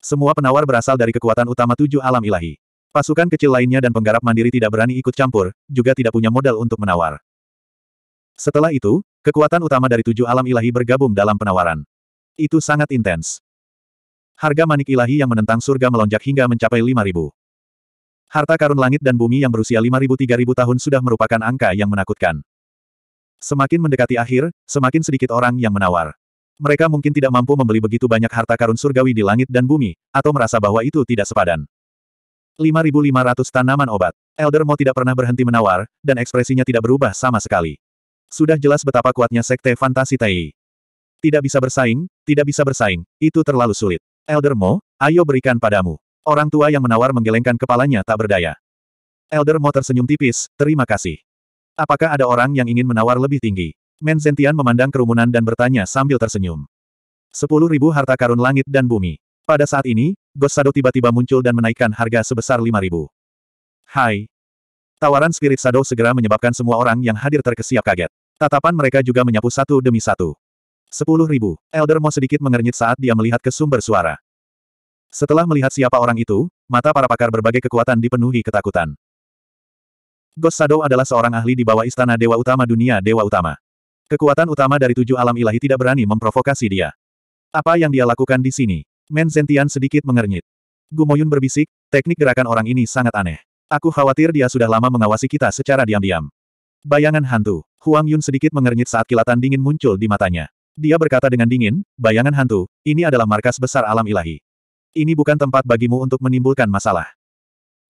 Semua penawar berasal dari kekuatan utama tujuh alam ilahi. Pasukan kecil lainnya dan penggarap mandiri tidak berani ikut campur, juga tidak punya modal untuk menawar. Setelah itu, kekuatan utama dari tujuh alam ilahi bergabung dalam penawaran. Itu sangat intens. Harga manik ilahi yang menentang surga melonjak hingga mencapai 5.000. Harta karun langit dan bumi yang berusia 5.000-3.000 tahun sudah merupakan angka yang menakutkan. Semakin mendekati akhir, semakin sedikit orang yang menawar. Mereka mungkin tidak mampu membeli begitu banyak harta karun surgawi di langit dan bumi, atau merasa bahwa itu tidak sepadan. 5.500 tanaman obat. Elder Mo tidak pernah berhenti menawar, dan ekspresinya tidak berubah sama sekali. Sudah jelas betapa kuatnya Sekte Fantasi Tai. Tidak bisa bersaing, tidak bisa bersaing, itu terlalu sulit. Elder Mo, ayo berikan padamu. Orang tua yang menawar menggelengkan kepalanya tak berdaya. Elder Mo tersenyum tipis, terima kasih. Apakah ada orang yang ingin menawar lebih tinggi? Menzentian memandang kerumunan dan bertanya sambil tersenyum. Sepuluh ribu harta karun langit dan bumi. Pada saat ini, Gosado tiba-tiba muncul dan menaikkan harga sebesar lima ribu. Hai. Tawaran Spirit Shadow segera menyebabkan semua orang yang hadir terkesiap kaget. Tatapan mereka juga menyapu satu demi satu. Sepuluh ribu. Elder Mo sedikit mengernyit saat dia melihat ke sumber suara. Setelah melihat siapa orang itu, mata para pakar berbagai kekuatan dipenuhi ketakutan. Ghost Shadow adalah seorang ahli di bawah istana Dewa Utama Dunia Dewa Utama. Kekuatan utama dari tujuh alam ilahi tidak berani memprovokasi dia. Apa yang dia lakukan di sini? Men Zentian sedikit mengernyit. Gumoyun berbisik, teknik gerakan orang ini sangat aneh. Aku khawatir dia sudah lama mengawasi kita secara diam-diam. Bayangan hantu. Huang Yun sedikit mengernyit saat kilatan dingin muncul di matanya. Dia berkata dengan dingin, bayangan hantu, ini adalah markas besar alam ilahi. Ini bukan tempat bagimu untuk menimbulkan masalah.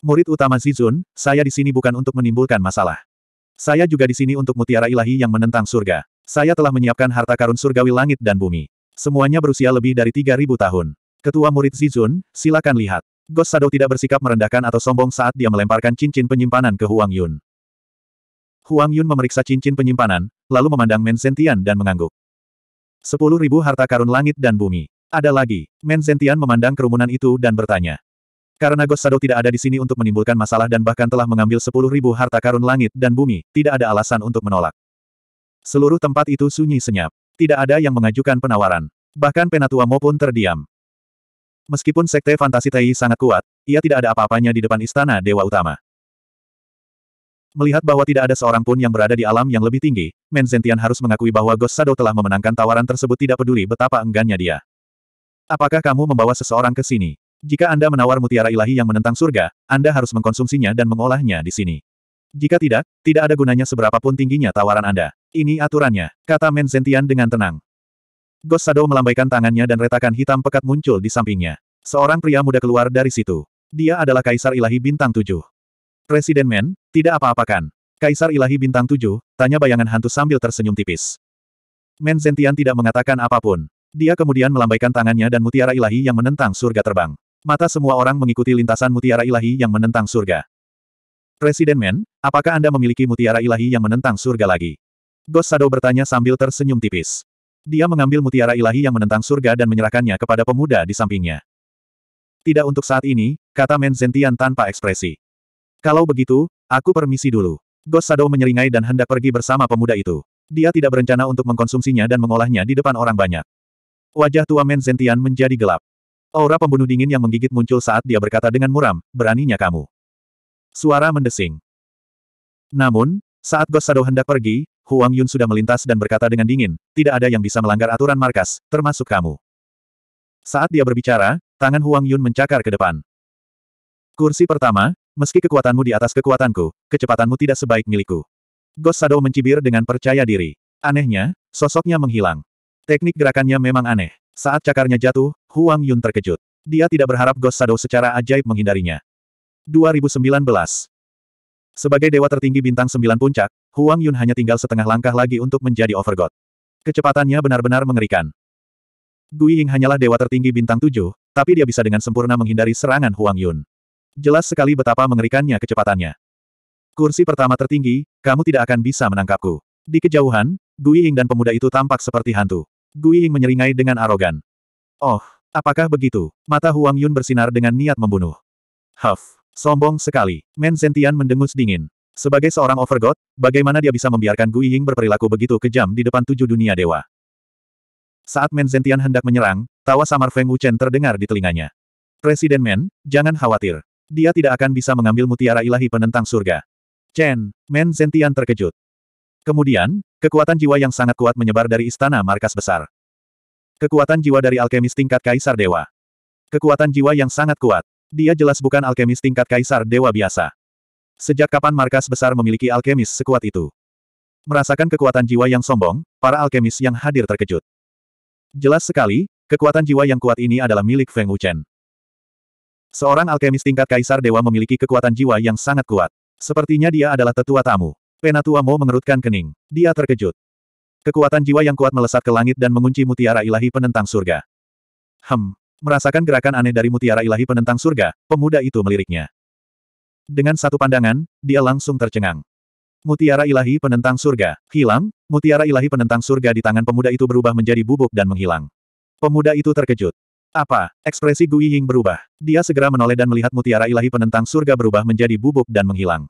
Murid utama Zizun, saya di sini bukan untuk menimbulkan masalah. Saya juga di sini untuk mutiara ilahi yang menentang surga. Saya telah menyiapkan harta karun surgawi langit dan bumi. Semuanya berusia lebih dari 3.000 tahun. Ketua murid Zizun, silakan lihat. Ghost Shadow tidak bersikap merendahkan atau sombong saat dia melemparkan cincin penyimpanan ke Huang Yun. Huang Yun memeriksa cincin penyimpanan, lalu memandang Men Mensentian dan mengangguk. Sepuluh harta karun langit dan bumi. Ada lagi, Men Zentian memandang kerumunan itu dan bertanya. Karena Ghost Shadow tidak ada di sini untuk menimbulkan masalah dan bahkan telah mengambil sepuluh ribu harta karun langit dan bumi, tidak ada alasan untuk menolak. Seluruh tempat itu sunyi senyap. Tidak ada yang mengajukan penawaran. Bahkan Penatua maupun terdiam. Meskipun Sekte Fantasi Tai sangat kuat, ia tidak ada apa-apanya di depan Istana Dewa Utama. Melihat bahwa tidak ada seorang pun yang berada di alam yang lebih tinggi, Menzentian harus mengakui bahwa Ghost Shadow telah memenangkan tawaran tersebut tidak peduli betapa enggannya dia. Apakah kamu membawa seseorang ke sini? Jika Anda menawar mutiara ilahi yang menentang surga, Anda harus mengkonsumsinya dan mengolahnya di sini. Jika tidak, tidak ada gunanya seberapa pun tingginya tawaran Anda. Ini aturannya, kata Men Zentian dengan tenang. Ghost Shadow melambaikan tangannya dan retakan hitam pekat muncul di sampingnya. Seorang pria muda keluar dari situ. Dia adalah Kaisar Ilahi Bintang Tujuh. Presiden Men, tidak apa-apakan. Kaisar Ilahi Bintang Tujuh, tanya bayangan hantu sambil tersenyum tipis. Men Zentian tidak mengatakan apapun. Dia kemudian melambaikan tangannya dan mutiara ilahi yang menentang surga terbang. Mata semua orang mengikuti lintasan mutiara ilahi yang menentang surga. Presiden Men, apakah Anda memiliki mutiara ilahi yang menentang surga lagi? Gos Sado bertanya sambil tersenyum tipis. Dia mengambil mutiara ilahi yang menentang surga dan menyerahkannya kepada pemuda di sampingnya. Tidak untuk saat ini, kata Men Zentian tanpa ekspresi. Kalau begitu, aku permisi dulu. Gos Sado menyeringai dan hendak pergi bersama pemuda itu. Dia tidak berencana untuk mengkonsumsinya dan mengolahnya di depan orang banyak. Wajah tua Men Zentian menjadi gelap. Aura pembunuh dingin yang menggigit muncul saat dia berkata dengan muram, beraninya kamu. Suara mendesing. Namun, saat Ghost Shadow hendak pergi, Huang Yun sudah melintas dan berkata dengan dingin, tidak ada yang bisa melanggar aturan markas, termasuk kamu. Saat dia berbicara, tangan Huang Yun mencakar ke depan. Kursi pertama, meski kekuatanmu di atas kekuatanku, kecepatanmu tidak sebaik milikku. Ghost Shadow mencibir dengan percaya diri. Anehnya, sosoknya menghilang. Teknik gerakannya memang aneh. Saat cakarnya jatuh, Huang Yun terkejut. Dia tidak berharap Ghost Shadow secara ajaib menghindarinya. 2019 Sebagai dewa tertinggi bintang sembilan puncak, Huang Yun hanya tinggal setengah langkah lagi untuk menjadi overgod. Kecepatannya benar-benar mengerikan. Gui Ying hanyalah dewa tertinggi bintang tujuh, tapi dia bisa dengan sempurna menghindari serangan Huang Yun. Jelas sekali betapa mengerikannya kecepatannya. Kursi pertama tertinggi, kamu tidak akan bisa menangkapku. Di kejauhan, Gui Ying dan pemuda itu tampak seperti hantu. Gui Ying menyeringai dengan arogan. Oh, apakah begitu? Mata Huang Yun bersinar dengan niat membunuh. Huff, sombong sekali. Men Zentian mendengus dingin. Sebagai seorang overgod, bagaimana dia bisa membiarkan Gui Ying berperilaku begitu kejam di depan tujuh dunia dewa? Saat Men Zentian hendak menyerang, tawa samar Feng Wuchen terdengar di telinganya. Presiden Men, jangan khawatir. Dia tidak akan bisa mengambil mutiara ilahi penentang surga. Chen, Men Zentian terkejut. Kemudian, kekuatan jiwa yang sangat kuat menyebar dari istana markas besar. Kekuatan jiwa dari alkemis tingkat kaisar dewa. Kekuatan jiwa yang sangat kuat. Dia jelas bukan alkemis tingkat kaisar dewa biasa. Sejak kapan markas besar memiliki alkemis sekuat itu? Merasakan kekuatan jiwa yang sombong, para alkemis yang hadir terkejut. Jelas sekali, kekuatan jiwa yang kuat ini adalah milik Feng Wuchen. Seorang alkemis tingkat kaisar dewa memiliki kekuatan jiwa yang sangat kuat. Sepertinya dia adalah tetua tamu. Penatua Mo mengerutkan kening. Dia terkejut. Kekuatan jiwa yang kuat melesat ke langit dan mengunci mutiara ilahi penentang surga. Hem. Merasakan gerakan aneh dari mutiara ilahi penentang surga, pemuda itu meliriknya. Dengan satu pandangan, dia langsung tercengang. Mutiara ilahi penentang surga, hilang, mutiara ilahi penentang surga di tangan pemuda itu berubah menjadi bubuk dan menghilang. Pemuda itu terkejut. Apa? Ekspresi Gui Ying berubah. Dia segera menoleh dan melihat mutiara ilahi penentang surga berubah menjadi bubuk dan menghilang.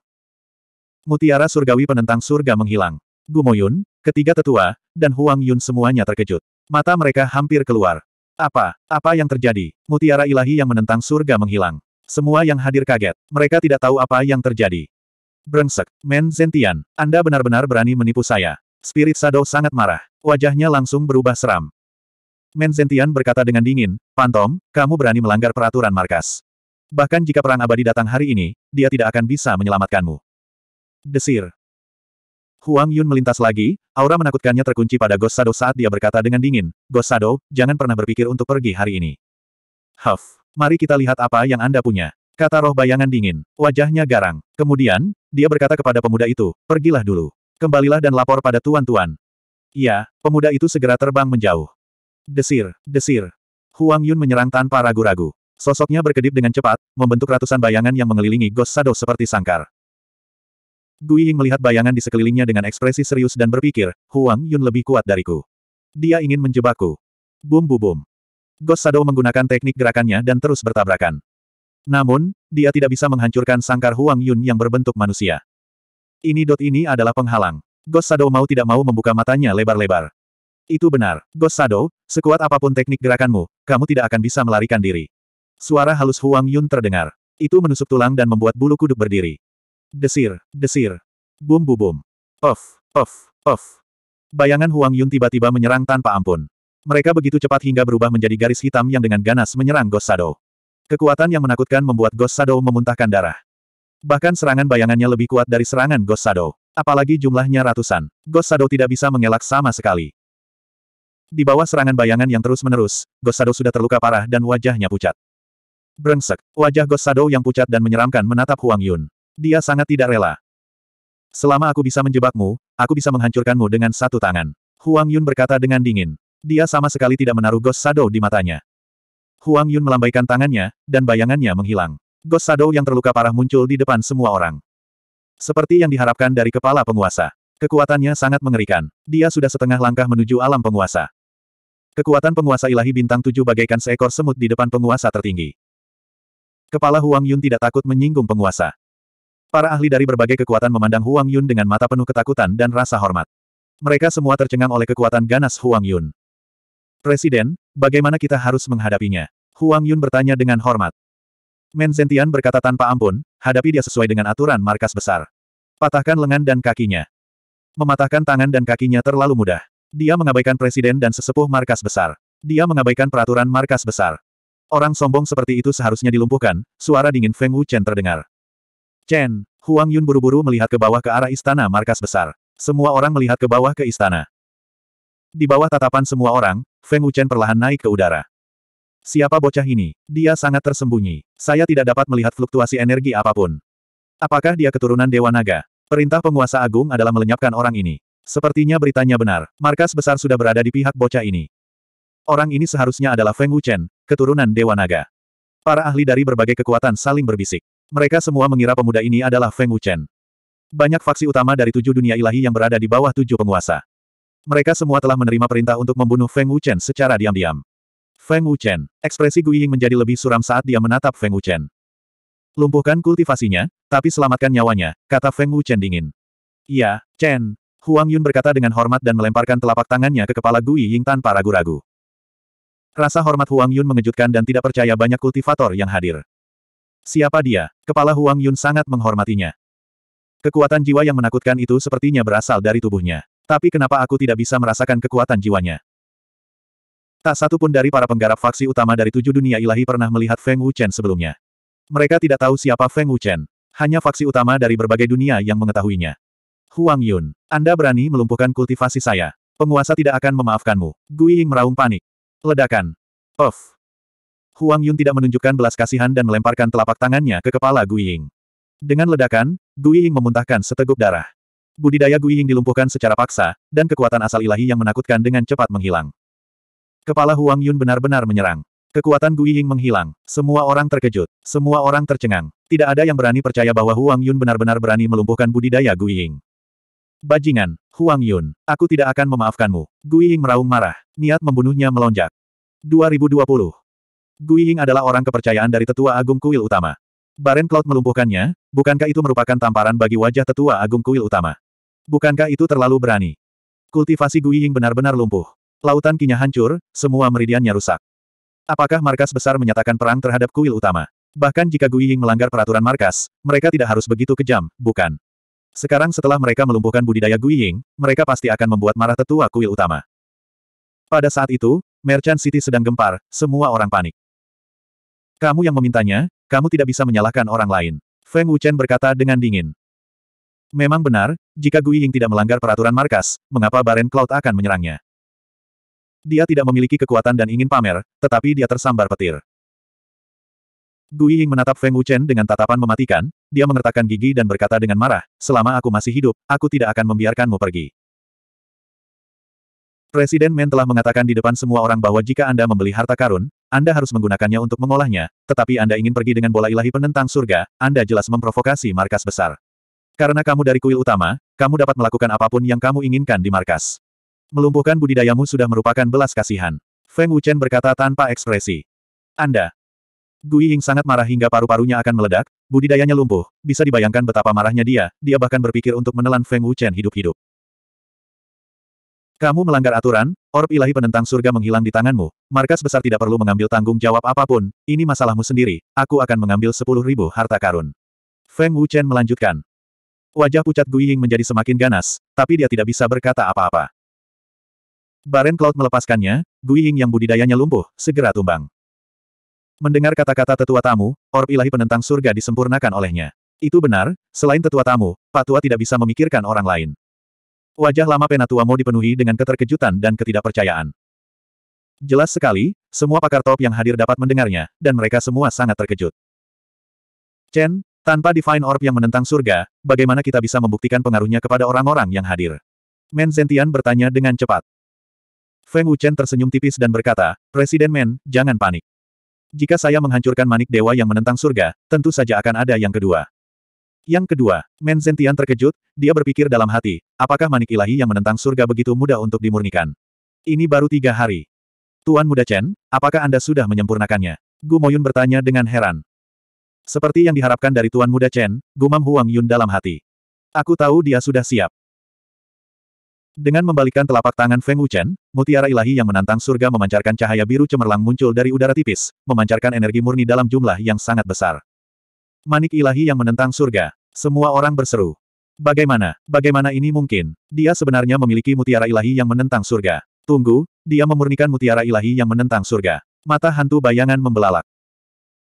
Mutiara surgawi penentang surga menghilang. Gumoyun, ketiga tetua, dan Huang Yun semuanya terkejut. Mata mereka hampir keluar. Apa? Apa yang terjadi? Mutiara ilahi yang menentang surga menghilang. Semua yang hadir kaget. Mereka tidak tahu apa yang terjadi. Brengsek, Men Zentian, Anda benar-benar berani menipu saya. Spirit Shadow sangat marah. Wajahnya langsung berubah seram. Men Zentian berkata dengan dingin, Pantom, kamu berani melanggar peraturan markas. Bahkan jika perang abadi datang hari ini, dia tidak akan bisa menyelamatkanmu. Desir. Huang Yun melintas lagi, aura menakutkannya terkunci pada Ghost Shadow saat dia berkata dengan dingin, Ghost Shadow, jangan pernah berpikir untuk pergi hari ini. Huff, mari kita lihat apa yang Anda punya. Kata roh bayangan dingin, wajahnya garang. Kemudian, dia berkata kepada pemuda itu, pergilah dulu. Kembalilah dan lapor pada tuan-tuan. Iya, pemuda itu segera terbang menjauh. Desir, desir. Huang Yun menyerang tanpa ragu-ragu. Sosoknya berkedip dengan cepat, membentuk ratusan bayangan yang mengelilingi Ghost Shadow seperti sangkar. Gui Ying melihat bayangan di sekelilingnya dengan ekspresi serius dan berpikir, Huang Yun lebih kuat dariku. Dia ingin menjebakku. Bum bu bum. Ghost Shadow menggunakan teknik gerakannya dan terus bertabrakan. Namun, dia tidak bisa menghancurkan sangkar Huang Yun yang berbentuk manusia. Ini dot ini adalah penghalang. Ghost Shadow mau tidak mau membuka matanya lebar-lebar. Itu benar, Ghost Shadow, sekuat apapun teknik gerakanmu, kamu tidak akan bisa melarikan diri. Suara halus Huang Yun terdengar. Itu menusuk tulang dan membuat bulu kuduk berdiri. Desir, desir. Bum bum bum. Of, of, off. Bayangan Huang Yun tiba-tiba menyerang tanpa ampun. Mereka begitu cepat hingga berubah menjadi garis hitam yang dengan ganas menyerang Ghost Shadow. Kekuatan yang menakutkan membuat Ghost Shadow memuntahkan darah. Bahkan serangan bayangannya lebih kuat dari serangan Ghost Shadow. Apalagi jumlahnya ratusan. Ghost Shadow tidak bisa mengelak sama sekali. Di bawah serangan bayangan yang terus-menerus, Ghost Shadow sudah terluka parah dan wajahnya pucat. Brengsek, wajah Ghost Shadow yang pucat dan menyeramkan menatap Huang Yun. Dia sangat tidak rela. Selama aku bisa menjebakmu, aku bisa menghancurkanmu dengan satu tangan. Huang Yun berkata dengan dingin. Dia sama sekali tidak menaruh Ghost Shadow di matanya. Huang Yun melambaikan tangannya, dan bayangannya menghilang. Ghost Shadow yang terluka parah muncul di depan semua orang. Seperti yang diharapkan dari kepala penguasa. Kekuatannya sangat mengerikan. Dia sudah setengah langkah menuju alam penguasa. Kekuatan penguasa ilahi bintang tujuh bagaikan seekor semut di depan penguasa tertinggi. Kepala Huang Yun tidak takut menyinggung penguasa. Para ahli dari berbagai kekuatan memandang Huang Yun dengan mata penuh ketakutan dan rasa hormat. Mereka semua tercengang oleh kekuatan ganas Huang Yun. Presiden, bagaimana kita harus menghadapinya? Huang Yun bertanya dengan hormat. Men Zentian berkata tanpa ampun, hadapi dia sesuai dengan aturan markas besar. Patahkan lengan dan kakinya. Mematahkan tangan dan kakinya terlalu mudah. Dia mengabaikan presiden dan sesepuh markas besar. Dia mengabaikan peraturan markas besar. Orang sombong seperti itu seharusnya dilumpuhkan, suara dingin Feng Wuchen terdengar. Chen, Huang Yun buru-buru melihat ke bawah ke arah istana markas besar. Semua orang melihat ke bawah ke istana. Di bawah tatapan semua orang, Feng Wuchen perlahan naik ke udara. Siapa bocah ini? Dia sangat tersembunyi. Saya tidak dapat melihat fluktuasi energi apapun. Apakah dia keturunan Dewa Naga? Perintah penguasa agung adalah melenyapkan orang ini. Sepertinya beritanya benar, markas besar sudah berada di pihak bocah ini. Orang ini seharusnya adalah Feng Wuchen, keturunan Dewa Naga. Para ahli dari berbagai kekuatan saling berbisik. Mereka semua mengira pemuda ini adalah Feng Wuchen. Banyak faksi utama dari tujuh dunia ilahi yang berada di bawah tujuh penguasa. Mereka semua telah menerima perintah untuk membunuh Feng Wuchen secara diam-diam. Feng Wuchen, ekspresi Gui Ying menjadi lebih suram saat dia menatap Feng Wuchen. Lumpuhkan kultivasinya, tapi selamatkan nyawanya, kata Feng Wuchen dingin. Iya, Chen. Huang Yun berkata dengan hormat dan melemparkan telapak tangannya ke kepala Gui Ying tanpa ragu-ragu. Rasa hormat Huang Yun mengejutkan dan tidak percaya banyak kultivator yang hadir. Siapa dia? Kepala Huang Yun sangat menghormatinya. Kekuatan jiwa yang menakutkan itu sepertinya berasal dari tubuhnya. Tapi kenapa aku tidak bisa merasakan kekuatan jiwanya? Tak satu pun dari para penggarap faksi utama dari tujuh dunia ilahi pernah melihat Feng Wuchen sebelumnya. Mereka tidak tahu siapa Feng Wuchen. Hanya faksi utama dari berbagai dunia yang mengetahuinya. Huang Yun, Anda berani melumpuhkan kultivasi saya. Penguasa tidak akan memaafkanmu. Gui Ying meraung panik. Ledakan. Of. Huang Yun tidak menunjukkan belas kasihan dan melemparkan telapak tangannya ke kepala Gui Ying. Dengan ledakan, Gui Ying memuntahkan seteguk darah. Budidaya Gui Ying dilumpuhkan secara paksa, dan kekuatan asal ilahi yang menakutkan dengan cepat menghilang. Kepala Huang Yun benar-benar menyerang. Kekuatan Gui Ying menghilang. Semua orang terkejut. Semua orang tercengang. Tidak ada yang berani percaya bahwa Huang Yun benar-benar berani melumpuhkan budidaya Gui Ying. Bajingan, Huang Yun, aku tidak akan memaafkanmu. Gui Ying meraung marah. Niat membunuhnya melonjak. 2020. Gui Ying adalah orang kepercayaan dari tetua agung kuil utama. Baren Cloud melumpuhkannya, bukankah itu merupakan tamparan bagi wajah tetua agung kuil utama? Bukankah itu terlalu berani? Kultivasi Gui Ying benar-benar lumpuh. Lautan kinya hancur, semua meridiannya rusak. Apakah markas besar menyatakan perang terhadap kuil utama? Bahkan jika Gui Ying melanggar peraturan markas, mereka tidak harus begitu kejam, bukan? Sekarang setelah mereka melumpuhkan budidaya Gui Ying, mereka pasti akan membuat marah tetua kuil utama. Pada saat itu, Merchant City sedang gempar, semua orang panik. Kamu yang memintanya, kamu tidak bisa menyalahkan orang lain. Feng Wuchen berkata dengan dingin. Memang benar, jika Gui Ying tidak melanggar peraturan markas, mengapa Baren Cloud akan menyerangnya? Dia tidak memiliki kekuatan dan ingin pamer, tetapi dia tersambar petir. Gui Ying menatap Feng Wuchen dengan tatapan mematikan, dia mengertakkan gigi dan berkata dengan marah, selama aku masih hidup, aku tidak akan membiarkanmu pergi. Presiden Men telah mengatakan di depan semua orang bahwa jika Anda membeli harta karun, anda harus menggunakannya untuk mengolahnya, tetapi Anda ingin pergi dengan bola ilahi penentang surga, Anda jelas memprovokasi markas besar. Karena kamu dari kuil utama, kamu dapat melakukan apapun yang kamu inginkan di markas. Melumpuhkan budidayamu sudah merupakan belas kasihan. Feng Wuchen berkata tanpa ekspresi. Anda. Gui Ying sangat marah hingga paru-parunya akan meledak, budidayanya lumpuh, bisa dibayangkan betapa marahnya dia, dia bahkan berpikir untuk menelan Feng Wuchen hidup-hidup. Kamu melanggar aturan, orb ilahi penentang surga menghilang di tanganmu, markas besar tidak perlu mengambil tanggung jawab apapun, ini masalahmu sendiri, aku akan mengambil sepuluh ribu harta karun. Feng Wuchen melanjutkan. Wajah pucat Gui Ying menjadi semakin ganas, tapi dia tidak bisa berkata apa-apa. Baren Cloud melepaskannya, Gui Ying yang budidayanya lumpuh, segera tumbang. Mendengar kata-kata tetua tamu, orb ilahi penentang surga disempurnakan olehnya. Itu benar, selain tetua tamu, Pak Tua tidak bisa memikirkan orang lain. Wajah lama Penatuamo dipenuhi dengan keterkejutan dan ketidakpercayaan. Jelas sekali, semua pakar top yang hadir dapat mendengarnya, dan mereka semua sangat terkejut. Chen, tanpa Divine Orb yang menentang surga, bagaimana kita bisa membuktikan pengaruhnya kepada orang-orang yang hadir? Men Zentian bertanya dengan cepat. Feng Wuchen tersenyum tipis dan berkata, Presiden Men, jangan panik. Jika saya menghancurkan manik dewa yang menentang surga, tentu saja akan ada yang kedua. Yang kedua, Menzentian terkejut, dia berpikir dalam hati, apakah manik ilahi yang menentang surga begitu mudah untuk dimurnikan? Ini baru tiga hari. Tuan Muda Chen, apakah Anda sudah menyempurnakannya? Gu Moyun bertanya dengan heran. Seperti yang diharapkan dari Tuan Muda Chen, gumam Huang Yun dalam hati. Aku tahu dia sudah siap. Dengan membalikkan telapak tangan Feng Wuchen, mutiara ilahi yang menantang surga memancarkan cahaya biru cemerlang muncul dari udara tipis, memancarkan energi murni dalam jumlah yang sangat besar. Manik ilahi yang menentang surga. Semua orang berseru. Bagaimana, bagaimana ini mungkin? Dia sebenarnya memiliki mutiara ilahi yang menentang surga. Tunggu, dia memurnikan mutiara ilahi yang menentang surga. Mata hantu bayangan membelalak.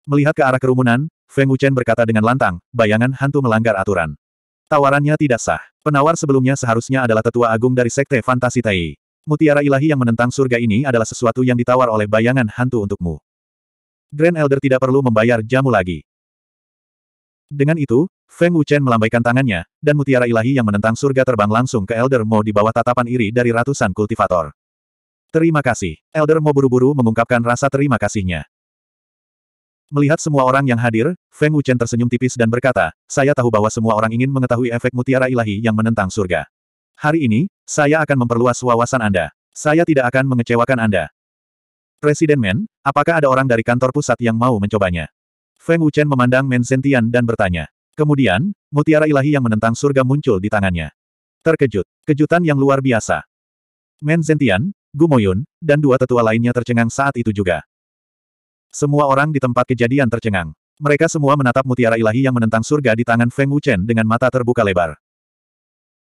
Melihat ke arah kerumunan, Feng Wuchen berkata dengan lantang, bayangan hantu melanggar aturan. Tawarannya tidak sah. Penawar sebelumnya seharusnya adalah tetua agung dari Sekte Fantasi Tai. Mutiara ilahi yang menentang surga ini adalah sesuatu yang ditawar oleh bayangan hantu untukmu. Grand Elder tidak perlu membayar jamu lagi. Dengan itu, Feng Wuchen melambaikan tangannya, dan mutiara ilahi yang menentang surga terbang langsung ke Elder Mo di bawah tatapan iri dari ratusan kultivator. Terima kasih. Elder Mo buru-buru mengungkapkan rasa terima kasihnya. Melihat semua orang yang hadir, Feng Wuchen tersenyum tipis dan berkata, saya tahu bahwa semua orang ingin mengetahui efek mutiara ilahi yang menentang surga. Hari ini, saya akan memperluas wawasan Anda. Saya tidak akan mengecewakan Anda. Presiden Men, apakah ada orang dari kantor pusat yang mau mencobanya? Feng Wuchen memandang Men Sentian dan bertanya. Kemudian, mutiara ilahi yang menentang surga muncul di tangannya. Terkejut. Kejutan yang luar biasa. Men Sentian, Moyun, dan dua tetua lainnya tercengang saat itu juga. Semua orang di tempat kejadian tercengang. Mereka semua menatap mutiara ilahi yang menentang surga di tangan Feng Wuchen dengan mata terbuka lebar.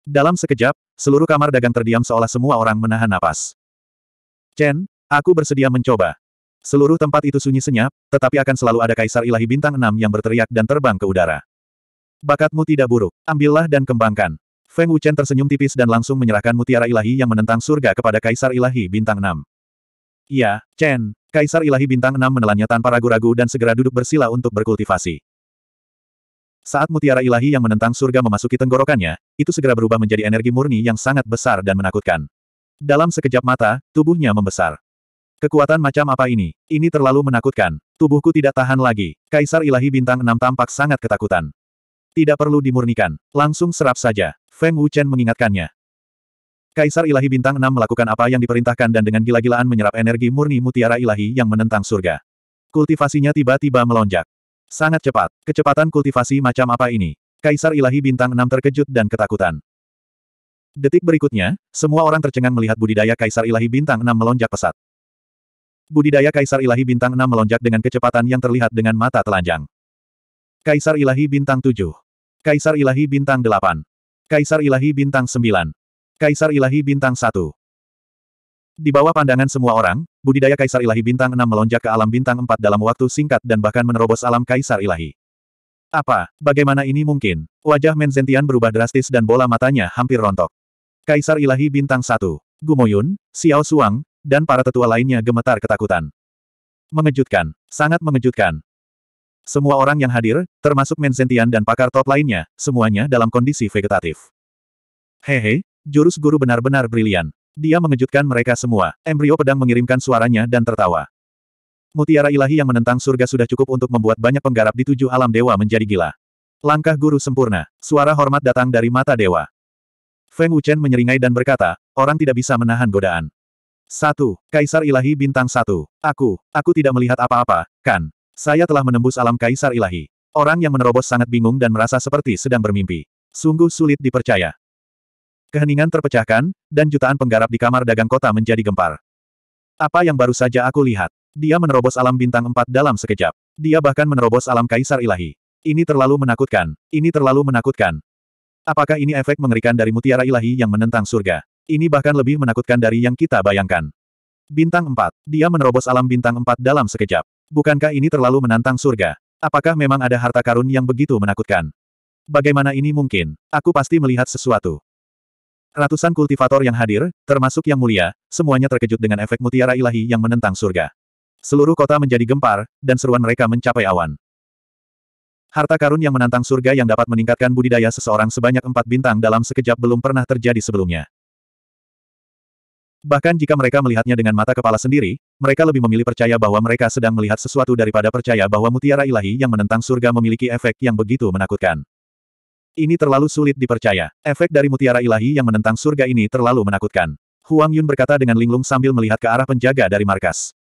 Dalam sekejap, seluruh kamar dagang terdiam seolah semua orang menahan napas. Chen, aku bersedia mencoba. Seluruh tempat itu sunyi senyap, tetapi akan selalu ada kaisar ilahi bintang enam yang berteriak dan terbang ke udara. Bakatmu tidak buruk, ambillah dan kembangkan. Feng Wuchen tersenyum tipis dan langsung menyerahkan mutiara ilahi yang menentang surga kepada kaisar ilahi bintang enam. Ya, Chen, kaisar ilahi bintang enam menelannya tanpa ragu-ragu dan segera duduk bersila untuk berkultivasi. Saat mutiara ilahi yang menentang surga memasuki tenggorokannya, itu segera berubah menjadi energi murni yang sangat besar dan menakutkan. Dalam sekejap mata, tubuhnya membesar. Kekuatan macam apa ini? Ini terlalu menakutkan. Tubuhku tidak tahan lagi. Kaisar ilahi bintang enam tampak sangat ketakutan. Tidak perlu dimurnikan. Langsung serap saja. Feng Wuchen mengingatkannya. Kaisar ilahi bintang enam melakukan apa yang diperintahkan dan dengan gila-gilaan menyerap energi murni mutiara ilahi yang menentang surga. Kultivasinya tiba-tiba melonjak. Sangat cepat. Kecepatan kultivasi macam apa ini? Kaisar ilahi bintang enam terkejut dan ketakutan. Detik berikutnya, semua orang tercengang melihat budidaya Kaisar Ilahi Bintang Enam melonjak pesat. Budidaya Kaisar Ilahi Bintang 6 melonjak dengan kecepatan yang terlihat dengan mata telanjang. Kaisar Ilahi Bintang 7. Kaisar Ilahi Bintang 8. Kaisar Ilahi Bintang 9. Kaisar Ilahi Bintang 1. Di bawah pandangan semua orang, budidaya Kaisar Ilahi Bintang 6 melonjak ke alam Bintang 4 dalam waktu singkat dan bahkan menerobos alam Kaisar Ilahi. Apa, bagaimana ini mungkin? Wajah Menzentian berubah drastis dan bola matanya hampir rontok. Kaisar Ilahi Bintang 1. Gumoyun, Xiao Suang, dan para tetua lainnya gemetar ketakutan. Mengejutkan, sangat mengejutkan. Semua orang yang hadir, termasuk Menzentian dan pakar top lainnya, semuanya dalam kondisi vegetatif. Hehe, jurus guru benar-benar brilian. Dia mengejutkan mereka semua. Embrio pedang mengirimkan suaranya dan tertawa. Mutiara ilahi yang menentang surga sudah cukup untuk membuat banyak penggarap di tujuh alam dewa menjadi gila. Langkah guru sempurna, suara hormat datang dari mata dewa. Feng Wuchen menyeringai dan berkata, orang tidak bisa menahan godaan. Satu, Kaisar Ilahi Bintang Satu. Aku, aku tidak melihat apa-apa, kan? Saya telah menembus alam Kaisar Ilahi. Orang yang menerobos sangat bingung dan merasa seperti sedang bermimpi. Sungguh sulit dipercaya. Keheningan terpecahkan, dan jutaan penggarap di kamar dagang kota menjadi gempar. Apa yang baru saja aku lihat? Dia menerobos alam bintang empat dalam sekejap. Dia bahkan menerobos alam Kaisar Ilahi. Ini terlalu menakutkan, ini terlalu menakutkan. Apakah ini efek mengerikan dari mutiara ilahi yang menentang surga? Ini bahkan lebih menakutkan dari yang kita bayangkan. Bintang 4. Dia menerobos alam bintang 4 dalam sekejap. Bukankah ini terlalu menantang surga? Apakah memang ada harta karun yang begitu menakutkan? Bagaimana ini mungkin? Aku pasti melihat sesuatu. Ratusan kultivator yang hadir, termasuk yang mulia, semuanya terkejut dengan efek mutiara ilahi yang menentang surga. Seluruh kota menjadi gempar, dan seruan mereka mencapai awan. Harta karun yang menantang surga yang dapat meningkatkan budidaya seseorang sebanyak empat bintang dalam sekejap belum pernah terjadi sebelumnya. Bahkan jika mereka melihatnya dengan mata kepala sendiri, mereka lebih memilih percaya bahwa mereka sedang melihat sesuatu daripada percaya bahwa mutiara ilahi yang menentang surga memiliki efek yang begitu menakutkan. Ini terlalu sulit dipercaya. Efek dari mutiara ilahi yang menentang surga ini terlalu menakutkan. Huang Yun berkata dengan linglung sambil melihat ke arah penjaga dari markas.